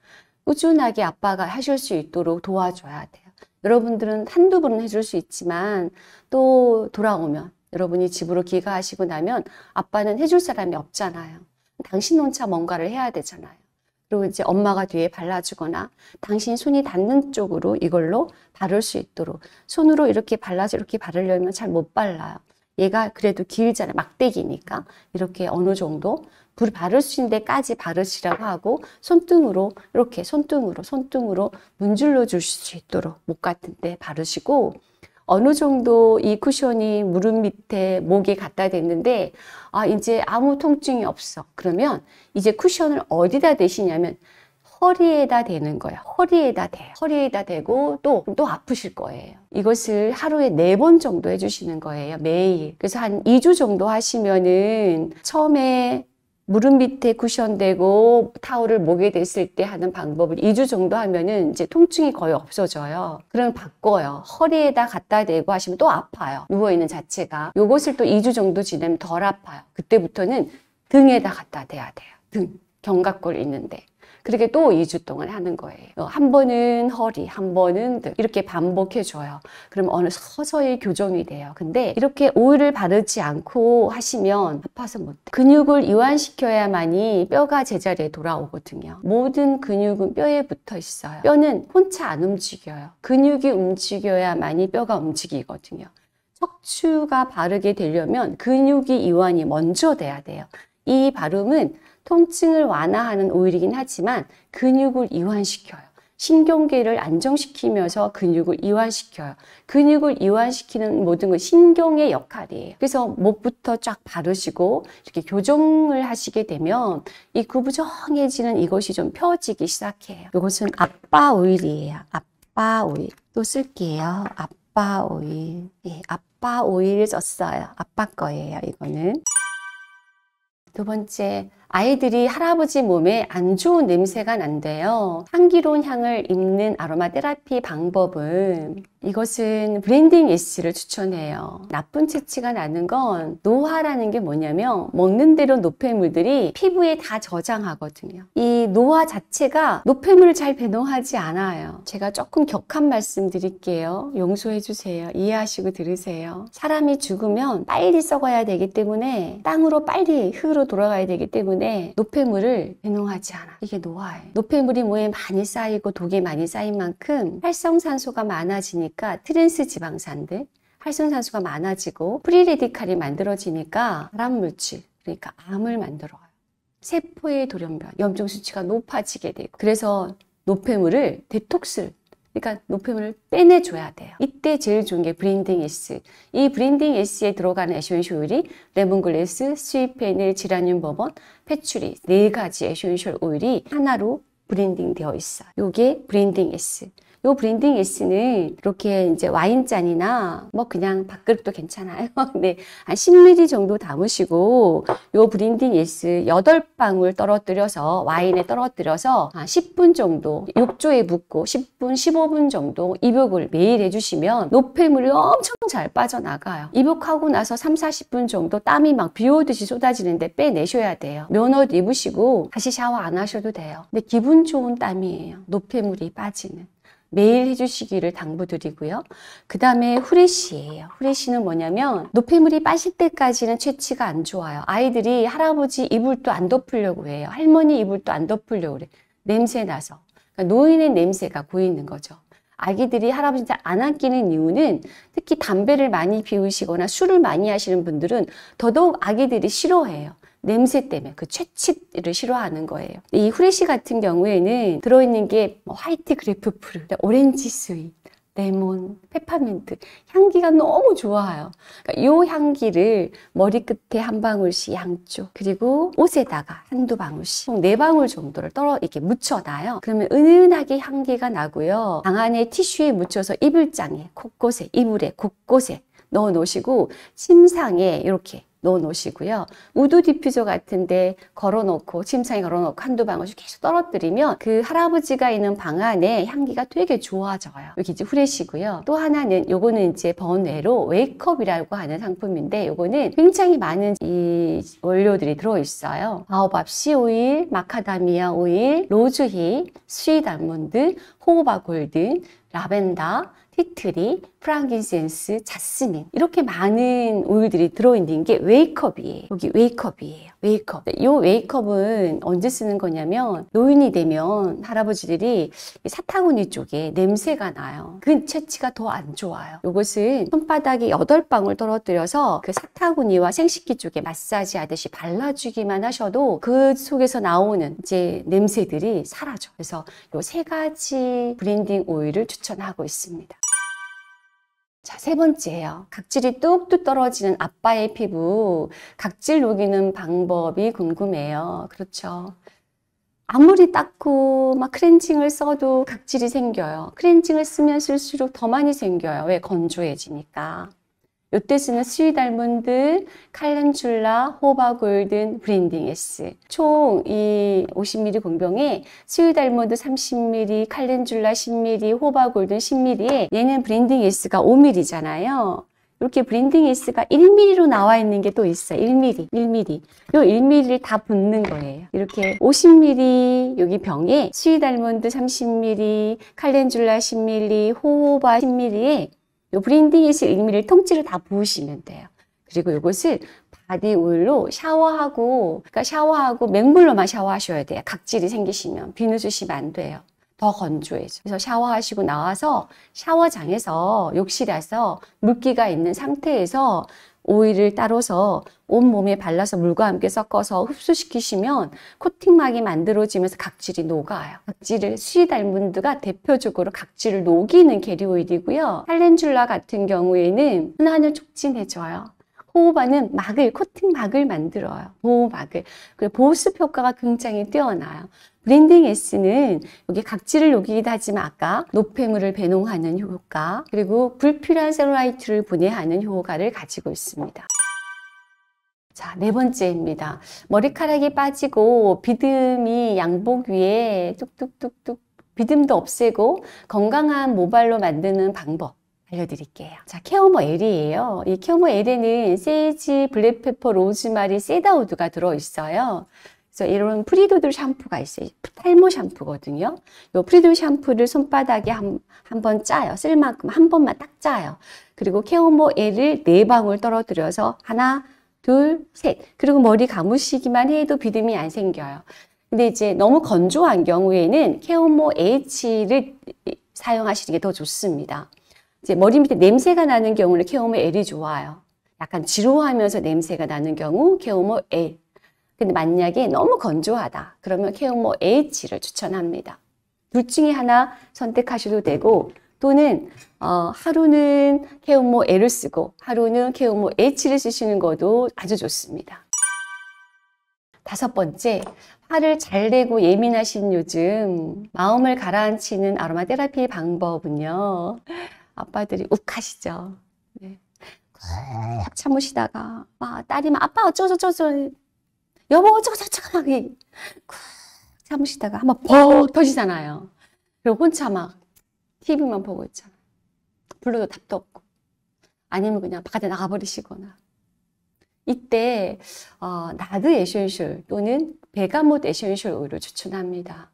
꾸준하게 아빠가 하실 수 있도록 도와줘야 돼요 여러분들은 한두 번은 해줄 수 있지만 또 돌아오면 여러분이 집으로 귀가하시고 나면 아빠는 해줄 사람이 없잖아요 당신 혼자 뭔가를 해야 되잖아요 그리고 이제 엄마가 뒤에 발라주거나 당신 손이 닿는 쪽으로 이걸로 바를 수 있도록 손으로 이렇게 발라서 이렇게 바르려면 잘 못 발라요. 얘가 그래도 길잖아요. 막대기니까 이렇게 어느 정도 불 바를 수 있는 데까지 바르시라고 하고 손등으로 이렇게 손등으로 손등으로 문질러 주수 있도록 목 같은 데 바르시고 어느 정도 이 쿠션이 무릎 밑에 목에 갖다 댔는데 아 이제 아무 통증이 없어. 그러면 이제 쿠션을 어디다 대시냐면 허리에다 대는 거예요. 허리에다 대. 허리에다 대고 또 또 아프실 거예요. 이것을 하루에 네 번 정도 해주시는 거예요. 매일. 그래서 한 2주 정도 하시면은 처음에 무릎 밑에 쿠션대고 타올을 목에 댔을 때 하는 방법을 2주 정도 하면은 이제 통증이 거의 없어져요. 그럼 바꿔요. 허리에다 갖다 대고 하시면 또 아파요. 누워있는 자체가. 요것을 또 2주 정도 지내면 덜 아파요. 그때부터는 등에다 갖다 대야 돼요. 등. 견갑골 있는데. 그렇게 또 2주 동안 하는 거예요. 어, 한 번은 허리, 한 번은 등 이렇게 반복해줘요. 그럼 어느 서서히 교정이 돼요. 근데 이렇게 오일을 바르지 않고 하시면 아파서 못해. 근육을 이완시켜야만이 뼈가 제자리에 돌아오거든요. 모든 근육은 뼈에 붙어 있어요. 뼈는 혼자 안 움직여요. 근육이 움직여야만이 뼈가 움직이거든요. 척추가 바르게 되려면 근육이 이완이 먼저 돼야 돼요. 이 발음은 통증을 완화하는 오일이긴 하지만 근육을 이완시켜요. 신경계를 안정시키면서 근육을 이완시켜요. 근육을 이완시키는 모든 건 신경의 역할이에요. 그래서 목부터 쫙 바르시고 이렇게 교정을 하시게 되면 이 구부정해지는 이것이 좀 펴지기 시작해요. 이것은 아빠 오일이에요. 아빠 오일. 또 쓸게요. 아빠 오일. 예, 아빠 오일 썼어요. 아빠 거예요, 이거는. 두 번째, 아이들이 할아버지 몸에 안 좋은 냄새가 난대요. 향기로운 향을 입는 아로마 테라피 방법은 이것은 브랜딩 예시를 추천해요. 나쁜 채취가 나는 건 노화라는 게 뭐냐면 먹는 대로 노폐물들이 피부에 다 저장하거든요. 이 노화 자체가 노폐물을 잘 배농하지 않아요. 제가 조금 격한 말씀 드릴게요. 용서해 주세요. 이해하시고 들으세요. 사람이 죽으면 빨리 썩어야 되기 때문에 땅으로 빨리 흙으로 돌아가야 되기 때문에 때문에 노폐물을 배농하지 않아. 이게 노화예요. 노폐물이 모에 많이 쌓이고 독에 많이 쌓인 만큼 활성산소가 많아지니까 트랜스 지방산들, 활성산소가 많아지고 프리레디칼이 만들어지니까 발암물질, 그러니까 암을 만들어요. 세포의 돌연변, 염증 수치가 높아지게 되고 그래서 노폐물을 데톡스를 그러니까 노폐물을 빼내줘야 돼요. 이때 제일 좋은 게 브린딩 에스. 이 브린딩 에스에 들어가는 에센셜 레몬글래스, 스위페닐, 지라늄 버번, 패츄리 네 가지 에센셜 오일이 하나로 브랜딩 되어 있어. 요게 브랜딩 S. 요 브랜딩 일시는 이렇게 이제 와인잔이나 뭐 그냥 밥그릇도 괜찮아요. 네. 한 10ml 정도 담으시고 요 브랜딩 일스 8방울 떨어뜨려서 와인에 떨어뜨려서 한 10분 정도 욕조에 붓고 10분, 15분 정도 입욕을 매일 해주시면 노폐물이 엄청 잘 빠져나가요. 입욕하고 나서 3, 40분 정도 땀이 막 비오듯이 쏟아지는데 빼내셔야 돼요. 면옷 입으시고 다시 샤워 안 하셔도 돼요. 근데 기분 좋은 땀이에요. 노폐물이 빠지는. 매일 해주시기를 당부드리고요. 그 다음에 후레쉬예요. 후레쉬는 뭐냐면 노폐물이 빠질 때까지는 채취가 안 좋아요. 아이들이 할아버지 이불도 안 덮으려고 해요. 할머니 이불도 안 덮으려고 그래. 냄새 나서. 그러니까 노인의 냄새가 보이는 거죠. 아기들이 할아버지한테 안 아끼는 이유는 특히 담배를 많이 피우시거나 술을 많이 하시는 분들은 더더욱 아기들이 싫어해요. 냄새 때문에 그 채취를 싫어하는 거예요. 이 후레쉬 같은 경우에는 들어있는 게 뭐 화이트 그래프프르, 오렌지 스윗, 레몬, 페퍼민트 향기가 너무 좋아요. 그러니까 이 향기를 머리끝에 한 방울씩 양쪽 그리고 옷에다가 한두 방울씩 네 방울 정도를 떨어 이렇게 묻혀놔요. 그러면 은은하게 향기가 나고요. 방 안에 티슈에 묻혀서 이불장에 곳곳에 이불에 곳곳에 넣어 놓으시고 침상에 이렇게 넣어 놓으시고요. 우드 디퓨저 같은데 걸어놓고 침상에 걸어놓고 한두 방울씩 계속 떨어뜨리면 그 할아버지가 있는 방 안에 향기가 되게 좋아져요. 여기 이제 후레쉬고요. 또 하나는 요거는 이제 번외로 웨이컵이라고 하는 상품인데 요거는 굉장히 많은 이 원료들이 들어있어요. 아오밥씨 오일, 마카다미아 오일, 로즈히, 스윗 아몬드, 호호바 골든, 라벤더, 티트리, 프랑킨센스, 자스민 이렇게 많은 오일들이 들어있는 게 웨이크업이에요. 여기 웨이크업이에요. 웨이컵. 이 네, 웨이컵은 언제 쓰는 거냐면 노인이 되면 할아버지들이 사타구니 쪽에 냄새가 나요. 근 채취가 더 안 좋아요. 이것은 손바닥에 여덟 방울 떨어뜨려서 그사타구니와 생식기 쪽에 마사지 하듯이 발라주기만 하셔도 그 속에서 나오는 이제 냄새들이 사라져. 그래서 이 세 가지 브랜딩 오일을 추천하고 있습니다. 자, 세 번째예요. 각질이 뚝뚝 떨어지는 아빠의 피부. 각질 녹이는 방법이 궁금해요. 그렇죠. 아무리 닦고 막 크렌징을 써도 각질이 생겨요. 크렌징을 쓰면 쓸수록 더 많이 생겨요. 왜? 건조해지니까. 요때 쓰는 스윗 알몬드, 칼렌출라, 호박 골든, 브랜딩 에스. 총 이 50ml 공병에 스윗 알몬드 30ml, 칼렌출라 10ml, 호박 골든 10ml. 얘는 브랜딩 에스가 5ml잖아요. 이렇게 브랜딩 에스가 1mm로 나와 있는 게 또 있어요. 1mm, 1mm. 요 1mm를 다 붓는 거예요. 이렇게 50mm 여기 병에 스윗 알몬드 30mm, 칼렌줄라 10mm, 호호바 10mm에 요 브랜딩이시 의미를 통째로 다 보시면 돼요. 그리고 이것을 바디 오일로 샤워하고 그러니까 샤워하고 맹물로만 샤워하셔야 돼요. 각질이 생기시면 비누주시면 안 돼요. 더 건조해져. 그래서 샤워하시고 나와서 샤워장에서 욕실에서 물기가 있는 상태에서 오일을 따로서 온몸에 발라서 물과 함께 섞어서 흡수시키시면 코팅막이 만들어지면서 각질이 녹아요. 각질을 수이달문드가 대표적으로 각질을 녹이는 게리오일이고요. 칼렌줄라 같은 경우에는 순환을 촉진해줘요. 호호바는 막을 코팅막을 만들어요. 보호막을. 그리고 보습 효과가 굉장히 뛰어나요. 브랜딩 S는 여기 각질을 녹이기도 하지만 아까 노폐물을 배농하는 효과 그리고 불필요한 세라이트를 분해하는 효과를 가지고 있습니다. 자, 네 번째입니다. 머리카락이 빠지고 비듬이 양복 위에 뚝뚝뚝뚝 비듬도 없애고 건강한 모발로 만드는 방법. 알려드릴게요. 자, 케어머 엘이에요. 이 케어머 엘에는 세이지, 블랙페퍼, 로즈마리, 세다우드가 들어있어요. 그래서 이런 프리도돌 샴푸가 있어요. 탈모 샴푸거든요. 요 프리돌 샴푸를 손바닥에 한 번 짜요. 쓸 만큼 한 번만 딱 짜요. 그리고 케어모 엘을 네 방울 떨어뜨려서 하나, 둘, 셋. 그리고 머리 감으시기만 해도 비듬이 안 생겨요. 근데 이제 너무 건조한 경우에는 케오모 H를 사용하시는 게 더 좋습니다. 이제 머리 밑에 냄새가 나는 경우는 케오모 L이 좋아요. 약간 지루하면서 냄새가 나는 경우 케오모 L. 근데 만약에 너무 건조하다. 그러면 케오모 H를 추천합니다. 둘 중에 하나 선택하셔도 되고 또는 어, 하루는 케오모 L을 쓰고 하루는 케오모 H를 쓰시는 것도 아주 좋습니다. 다섯 번째, 화를 잘 내고 예민하신 요즘 마음을 가라앉히는 아로마 테라피 방법은요. 아빠들이 욱하시죠. 네. 아. 참으시다가 아, 막 딸이 막 아빠 어쩌고저쩌고 여보 어쩌고저쩌고 막 참으시다가 한번 벅 터지잖아요. 그리고 혼자 막 TV만 보고 있잖아. 불러도 답도 없고 아니면 그냥 바깥에 나가버리시거나 이때 어, 나드 에션슐 또는 베가못 에션슐 오일을 추천합니다.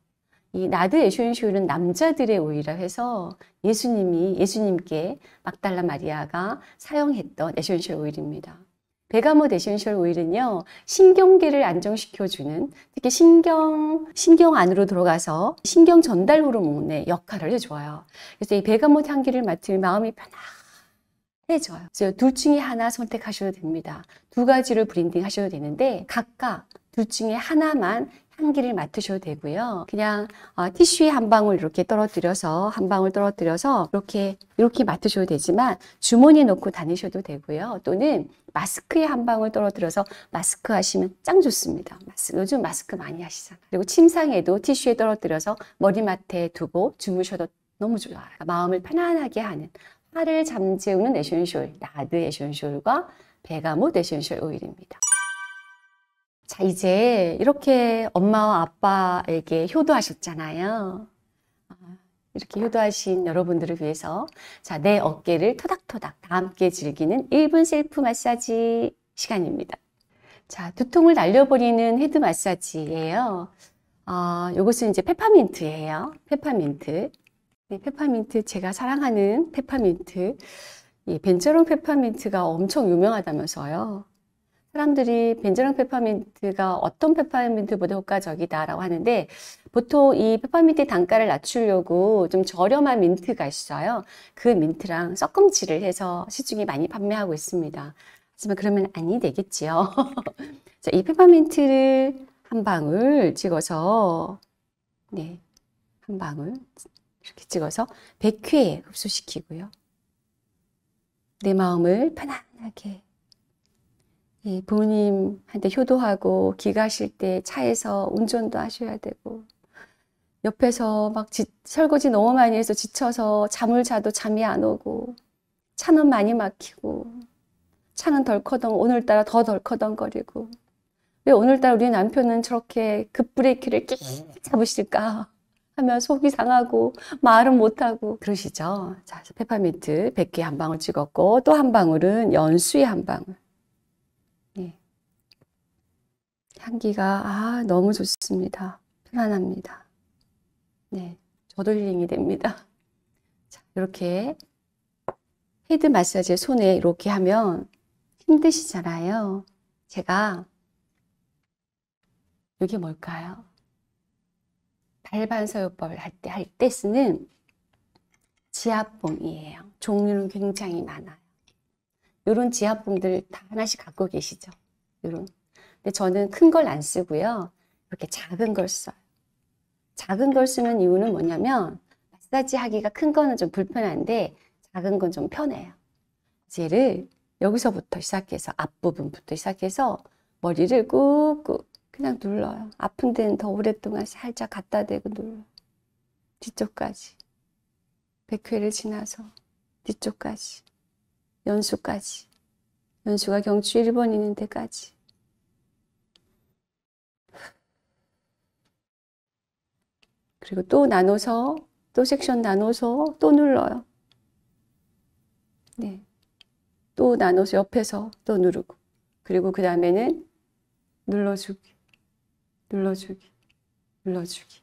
이 나드 에쇼인쇼율은 남자들의 오이라 해서 예수님이 예수님께 막달라 마리아가 사용했던 에쇼인쇼 오일입니다. 베가모 에쇼인쇼 오일은요 신경계를 안정시켜주는 특히 신경 신경 안으로 들어가서 신경 전달 호르몬의 역할을 해줘요. 그래서 이 베가모 향기를 맡으면 마음이 편안해져요. 그래서 둘 중에 하나 선택하셔도 됩니다. 두 가지를 브랜딩 하셔도 되는데 각각 둘 중에 하나만 향기를 맡으셔도 되고요. 그냥 어, 티슈에 한 방울 이렇게 떨어뜨려서 한 방울 떨어뜨려서 이렇게 이렇게 맡으셔도 되지만 주머니에 넣고 다니셔도 되고요. 또는 마스크에 한 방울 떨어뜨려서 마스크 하시면 짱 좋습니다. 마스크, 요즘 마스크 많이 하시잖아요. 그리고 침상에도 티슈에 떨어뜨려서 머리맡에 두고 주무셔도 너무 좋아요. 마음을 편안하게 하는 화를 잠재우는 에션쇼일, 나드 에션쇼일과 베가모 에션쇼일 오일입니다. 자, 이제 이렇게 엄마와 아빠에게 효도하셨잖아요. 아, 이렇게 효도하신 여러분들을 위해서 자, 내 어깨를 토닥토닥 다 함께 즐기는 1분 셀프 마사지 시간입니다. 자, 두통을 날려버리는 헤드 마사지예요. 어, 요것은 이제 페파민트예요. 페파민트. 네, 페파민트 제가 사랑하는 페파민트. 이 벤처롱 페파민트가 엄청 유명하다면서요. 사람들이 벤저랑 페퍼민트가 어떤 페퍼민트보다 효과적이다라고 하는데 보통 이 페퍼민트 단가를 낮추려고 좀 저렴한 민트가 있어요. 그 민트랑 섞음질을 해서 시중에 많이 판매하고 있습니다. 하지만 그러면 아니 되겠지요. 자, 이 페퍼민트를 한 방울 찍어서 네, 한 방울 이렇게 찍어서 1 0 0회에 흡수시키고요. 내 마음을 편안하게 예, 부모님한테 효도하고 귀 가실 때 차에서 운전도 하셔야 되고 옆에서 막 지, 설거지 너무 많이 해서 지쳐서 잠을 자도 잠이 안 오고 차는 많이 막히고 차는 덜커덩 오늘따라 더 덜커덩거리고 왜 오늘따라 우리 남편은 저렇게 급브레이크를 끼 잡으실까 하면 속이 상하고 말은 못하고 그러시죠. 자, 페퍼민트 100개 한 방울 찍었고 또 한 방울은 연수의 한 방울. 향기가 아 너무 좋습니다. 편안합니다. 네, 저도 힐링이 됩니다. 자, 이렇게 헤드 마사지 손에 이렇게 하면 힘드시잖아요. 제가 이게 뭘까요? 발반사요법을할 때 할 때 쓰는 지압봉이에요. 종류는 굉장히 많아요. 이런 지압봉들 다 하나씩 갖고 계시죠? 이런 근데 저는 큰 걸 안 쓰고요. 이렇게 작은 걸 써요. 작은 걸 쓰는 이유는 뭐냐면 마사지 하기가 큰 거는 좀 불편한데 작은 건 좀 편해요. 얘를 여기서부터 시작해서 앞부분부터 시작해서 머리를 꾹꾹 그냥 눌러요. 아픈 데는 더 오랫동안 살짝 갖다 대고 눌러. 요 뒤쪽까지. 백회를 지나서 뒤쪽까지. 연수까지. 연수가 경추 1번 있는 데까지. 그리고 또 나눠서 또 섹션 나눠서 또 눌러요. 네. 또 나눠서 옆에서 또 누르고 그리고 그 다음에는 눌러주기 눌러주기 눌러주기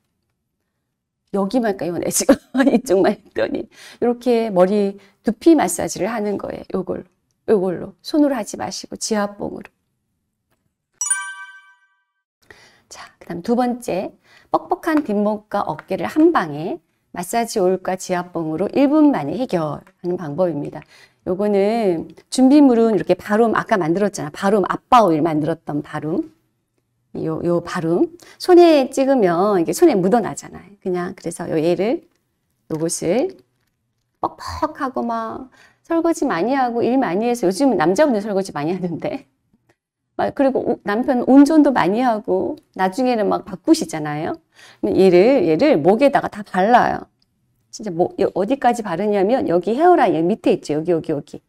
여기만 까요네 지금 이쪽만 했더니 이렇게 머리 두피 마사지를 하는 거예요 이걸로이걸로 손으로 하지 마시고 지압봉으로 자그 다음 두 번째 뻑뻑한 뒷목과 어깨를 한 방에 마사지 올과 지압봉으로 1분 만에 해결하는 방법입니다. 요거는 준비물은 이렇게 바룸 아까 만들었잖아. 바룸 아빠 오일 만들었던 바룸. 요, 요 바룸. 손에 찍으면 이게 손에 묻어나잖아요. 그냥 그래서 요 얘를 요것을 뻑뻑하고 막 설거지 많이 하고 일 많이 해서 요즘 남자분들 설거지 많이 하는데 그리고 남편 운전도 많이 하고 나중에는 막 바꾸시잖아요. 얘를 얘를 목에다가 다 발라요. 진짜 뭐 어디까지 바르냐면 여기 헤어라인 밑에 있죠. 여기 여기 여기.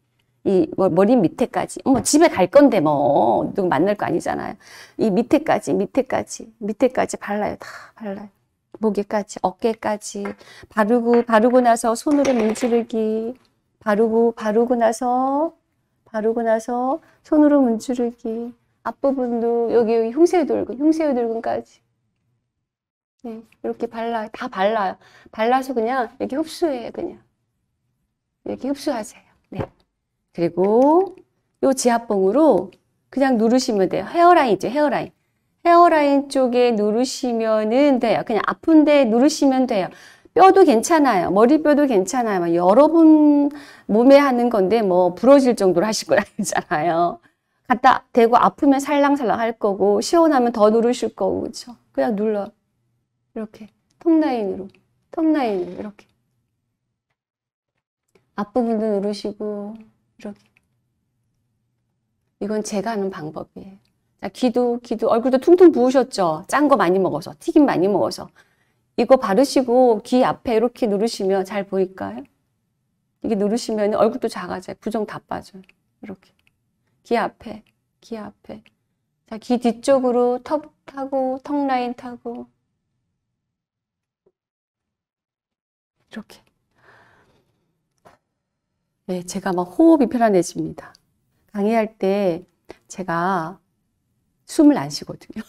이 머리 밑에까지. 뭐 집에 갈 건데 뭐 누구 만날 거 아니잖아요. 이 밑에까지 밑에까지 밑에까지 발라요. 다 발라요. 목에까지 어깨까지 바르고 바르고 나서 손으로 문지르기 바르고 바르고 나서 바르고 나서 손으로 문지르기. 앞부분도 여기 여기 흉쇄 돌근, 흉쇄 돌근까지. 네, 이렇게 발라, 다 발라요. 발라서 그냥 여기 흡수해요, 그냥. 이렇게 흡수하세요. 네. 그리고 요 지압봉으로 그냥 누르시면 돼요. 헤어라인 있죠, 헤어라인. 헤어라인 쪽에 누르시면은 돼요. 그냥 아픈데 누르시면 돼요. 뼈도 괜찮아요. 머리뼈도 괜찮아요. 여러분 몸에 하는 건데 뭐 부러질 정도로 하실 건 아니잖아요. 갖다 대고 아프면 살랑살랑 할 거고 시원하면 더 누르실 거고 그렇죠? 그냥 눌러. 이렇게 톱라인으로톱라인으로 이렇게 앞부분도 누르시고 이렇게 이건 제가 하는 방법이에요. 자, 귀도 귀도 얼굴도 퉁퉁 부으셨죠? 짠 거 많이 먹어서 튀김 많이 먹어서 이거 바르시고 귀 앞에 이렇게 누르시면 잘 보일까요? 이게 누르시면 얼굴도 작아져요. 부종 다 빠져요. 이렇게. 귀 앞에, 귀 앞에. 자, 귀 뒤쪽으로 턱 타고, 턱 라인 타고. 이렇게. 네, 제가 막 호흡이 편안해집니다. 강의할 때 제가 숨을 안 쉬거든요.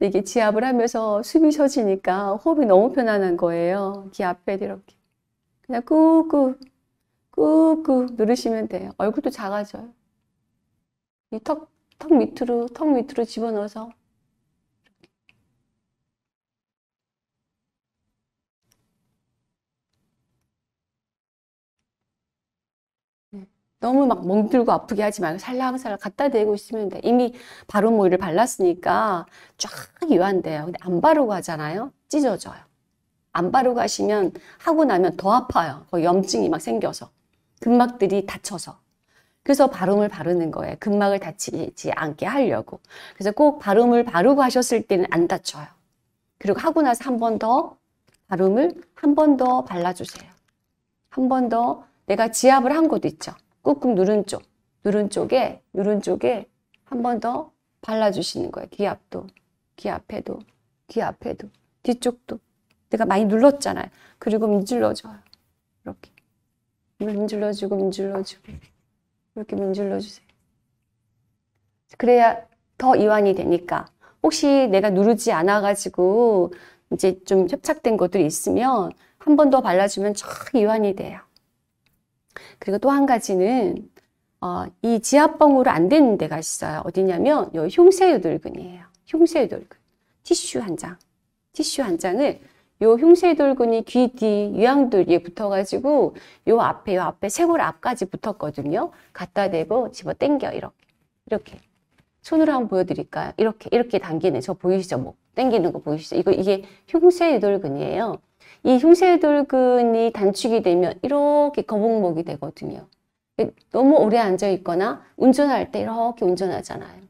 이게 지압을 하면서 숨이 쉬어지니까 호흡이 너무 편안한 거예요. 귀 앞에 이렇게. 그냥 꾹꾹, 꾹꾹 누르시면 돼요. 얼굴도 작아져요. 이 턱, 턱 밑으로, 턱 밑으로 집어넣어서 너무 막 멍들고 아프게 하지 말고 살랑살랑 갖다 대고 있으면 돼. 이미 바른 모유를 뭐 발랐으니까 쫙 유한돼요. 근데 안 바르고 하잖아요. 찢어져요. 안 바르고 하시면 하고 나면 더 아파요. 염증이 막 생겨서. 근막들이 다쳐서. 그래서 발음을 바르는 거예요. 근막을 다치지 않게 하려고. 그래서 꼭 발음을 바르고 하셨을 때는 안 다쳐요. 그리고 하고 나서 한 번 더 발음을 한 번 더 발라주세요. 한 번 더 내가 지압을 한 것도 있죠. 꾹꾹 누른 쪽, 누른 쪽에, 누른 쪽에 한 번 더 발라주시는 거예요. 귀 앞도, 귀 앞에도, 귀 앞에도, 뒤쪽도. 내가 많이 눌렀잖아요. 그리고 문질러줘요. 이렇게. 문질러주고, 문질러주고. 이렇게 문질러주세요. 그래야 더 이완이 되니까. 혹시 내가 누르지 않아가지고 이제 좀 협착된 것들이 있으면 한 번 더 발라주면 쫙 이완이 돼요. 그리고 또 한 가지는 어, 이 지압봉으로 안 되는 데가 있어요. 어디냐면 요 흉쇄유돌근이에요. 흉쇄유돌근. 티슈 한 장. 티슈 한 장을 요 흉쇄돌근이 유귀뒤유양돌이에 붙어가지고 요 앞에 요 앞에 쇄골 앞까지 붙었거든요. 갖다 대고 집어 당겨 이렇게 이렇게 손으로 한번 보여드릴까요? 이렇게 이렇게 당기는 저 보이시죠? 뭐 당기는 거 보이시죠? 이거 이게 흉쇄돌근이에요. 유이 흉쇄돌근이 단축이 되면 이렇게 거북목이 되거든요. 너무 오래 앉아 있거나 운전할 때 이렇게 운전하잖아요.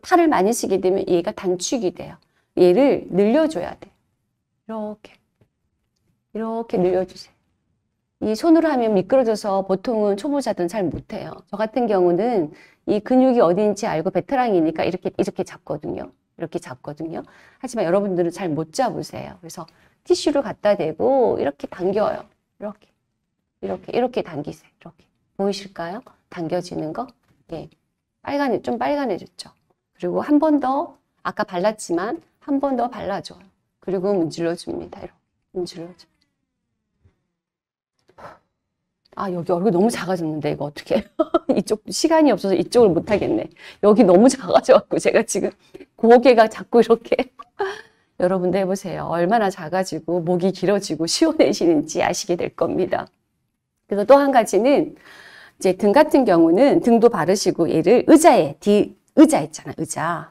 팔을 많이 쓰게 되면 얘가 단축이 돼요. 얘를 늘려줘야 돼. 이렇게. 이렇게 늘려주세요. 이 손으로 하면 미끄러져서 보통은 초보자들은 잘 못해요. 저 같은 경우는 이 근육이 어디지 알고 베테랑이니까 이렇게, 이렇게 잡거든요. 이렇게 잡거든요. 하지만 여러분들은 잘 못 잡으세요. 그래서 티슈를 갖다 대고 이렇게 당겨요. 이렇게. 이렇게, 이렇게 당기세요. 이렇게. 보이실까요? 당겨지는 거? 예. 빨간좀 빨간해졌죠. 그리고 한 번 더, 아까 발랐지만 한 번 더 발라줘요. 그리고 문질러줍니다. 이렇게. 문질러줘. 아, 여기 얼굴 너무 작아졌는데, 이거 어떻게 이쪽, 시간이 없어서 이쪽을 못하겠네. 여기 너무 작아져갖고 제가 지금 고개가 자꾸 이렇게. 여러분도 해보세요. 얼마나 작아지고 목이 길어지고 시원해지는지 아시게 될 겁니다. 그래서 또 한 가지는 이제 등 같은 경우는 등도 바르시고 얘를 의자에 뒤 의자 있잖아 의자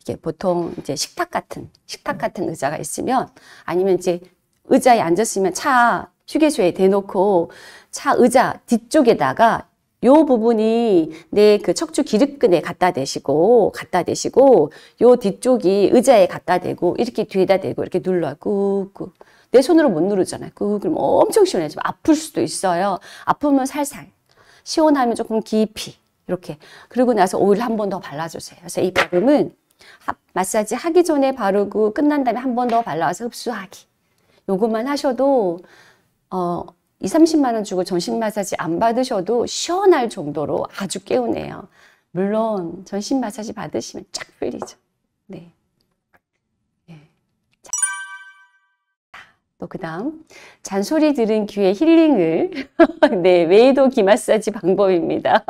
이게 보통 이제 식탁 같은 식탁 같은 의자가 있으면 아니면 이제 의자에 앉았으면 차 휴게소에 대놓고 차 의자 뒤쪽에다가 요 부분이 내 그 척추 기립근에 갖다 대시고 갖다 대시고 요 뒤쪽이 의자에 갖다 대고 이렇게 뒤에다 대고 이렇게 눌러 꾹꾹 내 손으로 못 누르잖아요. 꾹 그럼 엄청 시원해지고 아플 수도 있어요. 아프면 살살 시원하면 조금 깊이 이렇게 그리고 나서 오일 한 번 더 발라주세요. 그래서 이 바름은 마사지 하기 전에 바르고 끝난 다음에 한 번 더 발라서 흡수하기 요것만 하셔도 어, 2, 30만 원 주고 전신 마사지 안 받으셔도 시원할 정도로 아주 개운해요. 물론 전신 마사지 받으시면 쫙 풀리죠. 네. 예. 그 다음 잔소리 들은 귀에 힐링을 네 웨이도 귀 마사지 방법입니다.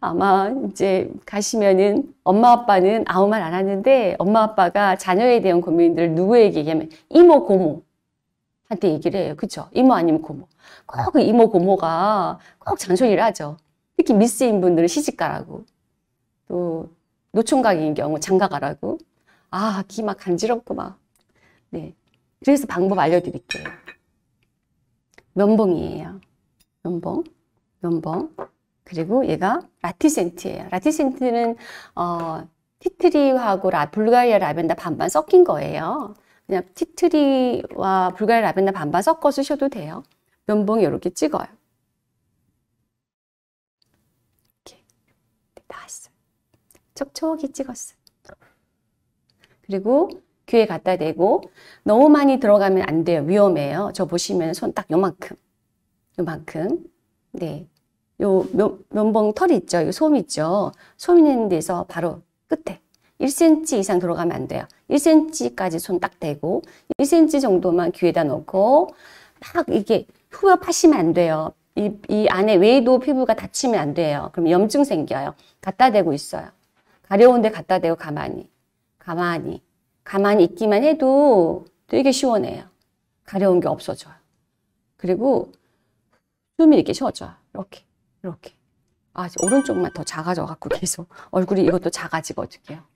아마 이제 가시면은 엄마 아빠는 아무 말 안 하는데 엄마 아빠가 자녀에 대한 고민들을 누구에게 얘기하면 이모 고모 한테 얘기를 해요. 그쵸? 이모 아니면 고모. 꼭 이모, 고모가 꼭 잔소리를 하죠. 특히 미스인 분들은 시집가라고. 또, 노총각인 경우 장가가라고. 아, 귀 막 간지럽고 막. 네. 그래서 방법 알려드릴게요. 면봉이에요. 면봉, 면봉. 그리고 얘가 라티센트예요. 라티센트는 어, 티트리하고 라, 불가리아 라벤더 반반 섞인 거예요. 그냥 티트리와 불가리 라벤더 반반 섞어 쓰셔도 돼요. 면봉 이렇게 찍어요. 이렇게 나왔어요. 네, 촉촉히 찍었어요. 그리고 귀에 갖다 대고 너무 많이 들어가면 안 돼요. 위험해요. 저 보시면 손 딱 요만큼. 요만큼. 네. 요 면, 봉털 있죠. 요솜 있죠. 솜 있는 데서 바로 끝에 1cm 이상 들어가면 안 돼요. 1cm까지 손 딱 대고 1cm 정도만 귀에다 넣고 막 이게 후벼하시면안 돼요. 이, 이 안에 외도 피부가 다치면 안 돼요. 그럼 염증 생겨요. 갖다 대고 있어요. 가려운데 갖다 대고 가만히 가만히 가만히 있기만 해도 되게 시원해요. 가려운 게 없어져요. 그리고 숨이 이렇게 쉬어져요. 이렇게 이렇게 아 오른쪽만 더 작아져 갖고 계속 얼굴이 이것도 작아지거든요.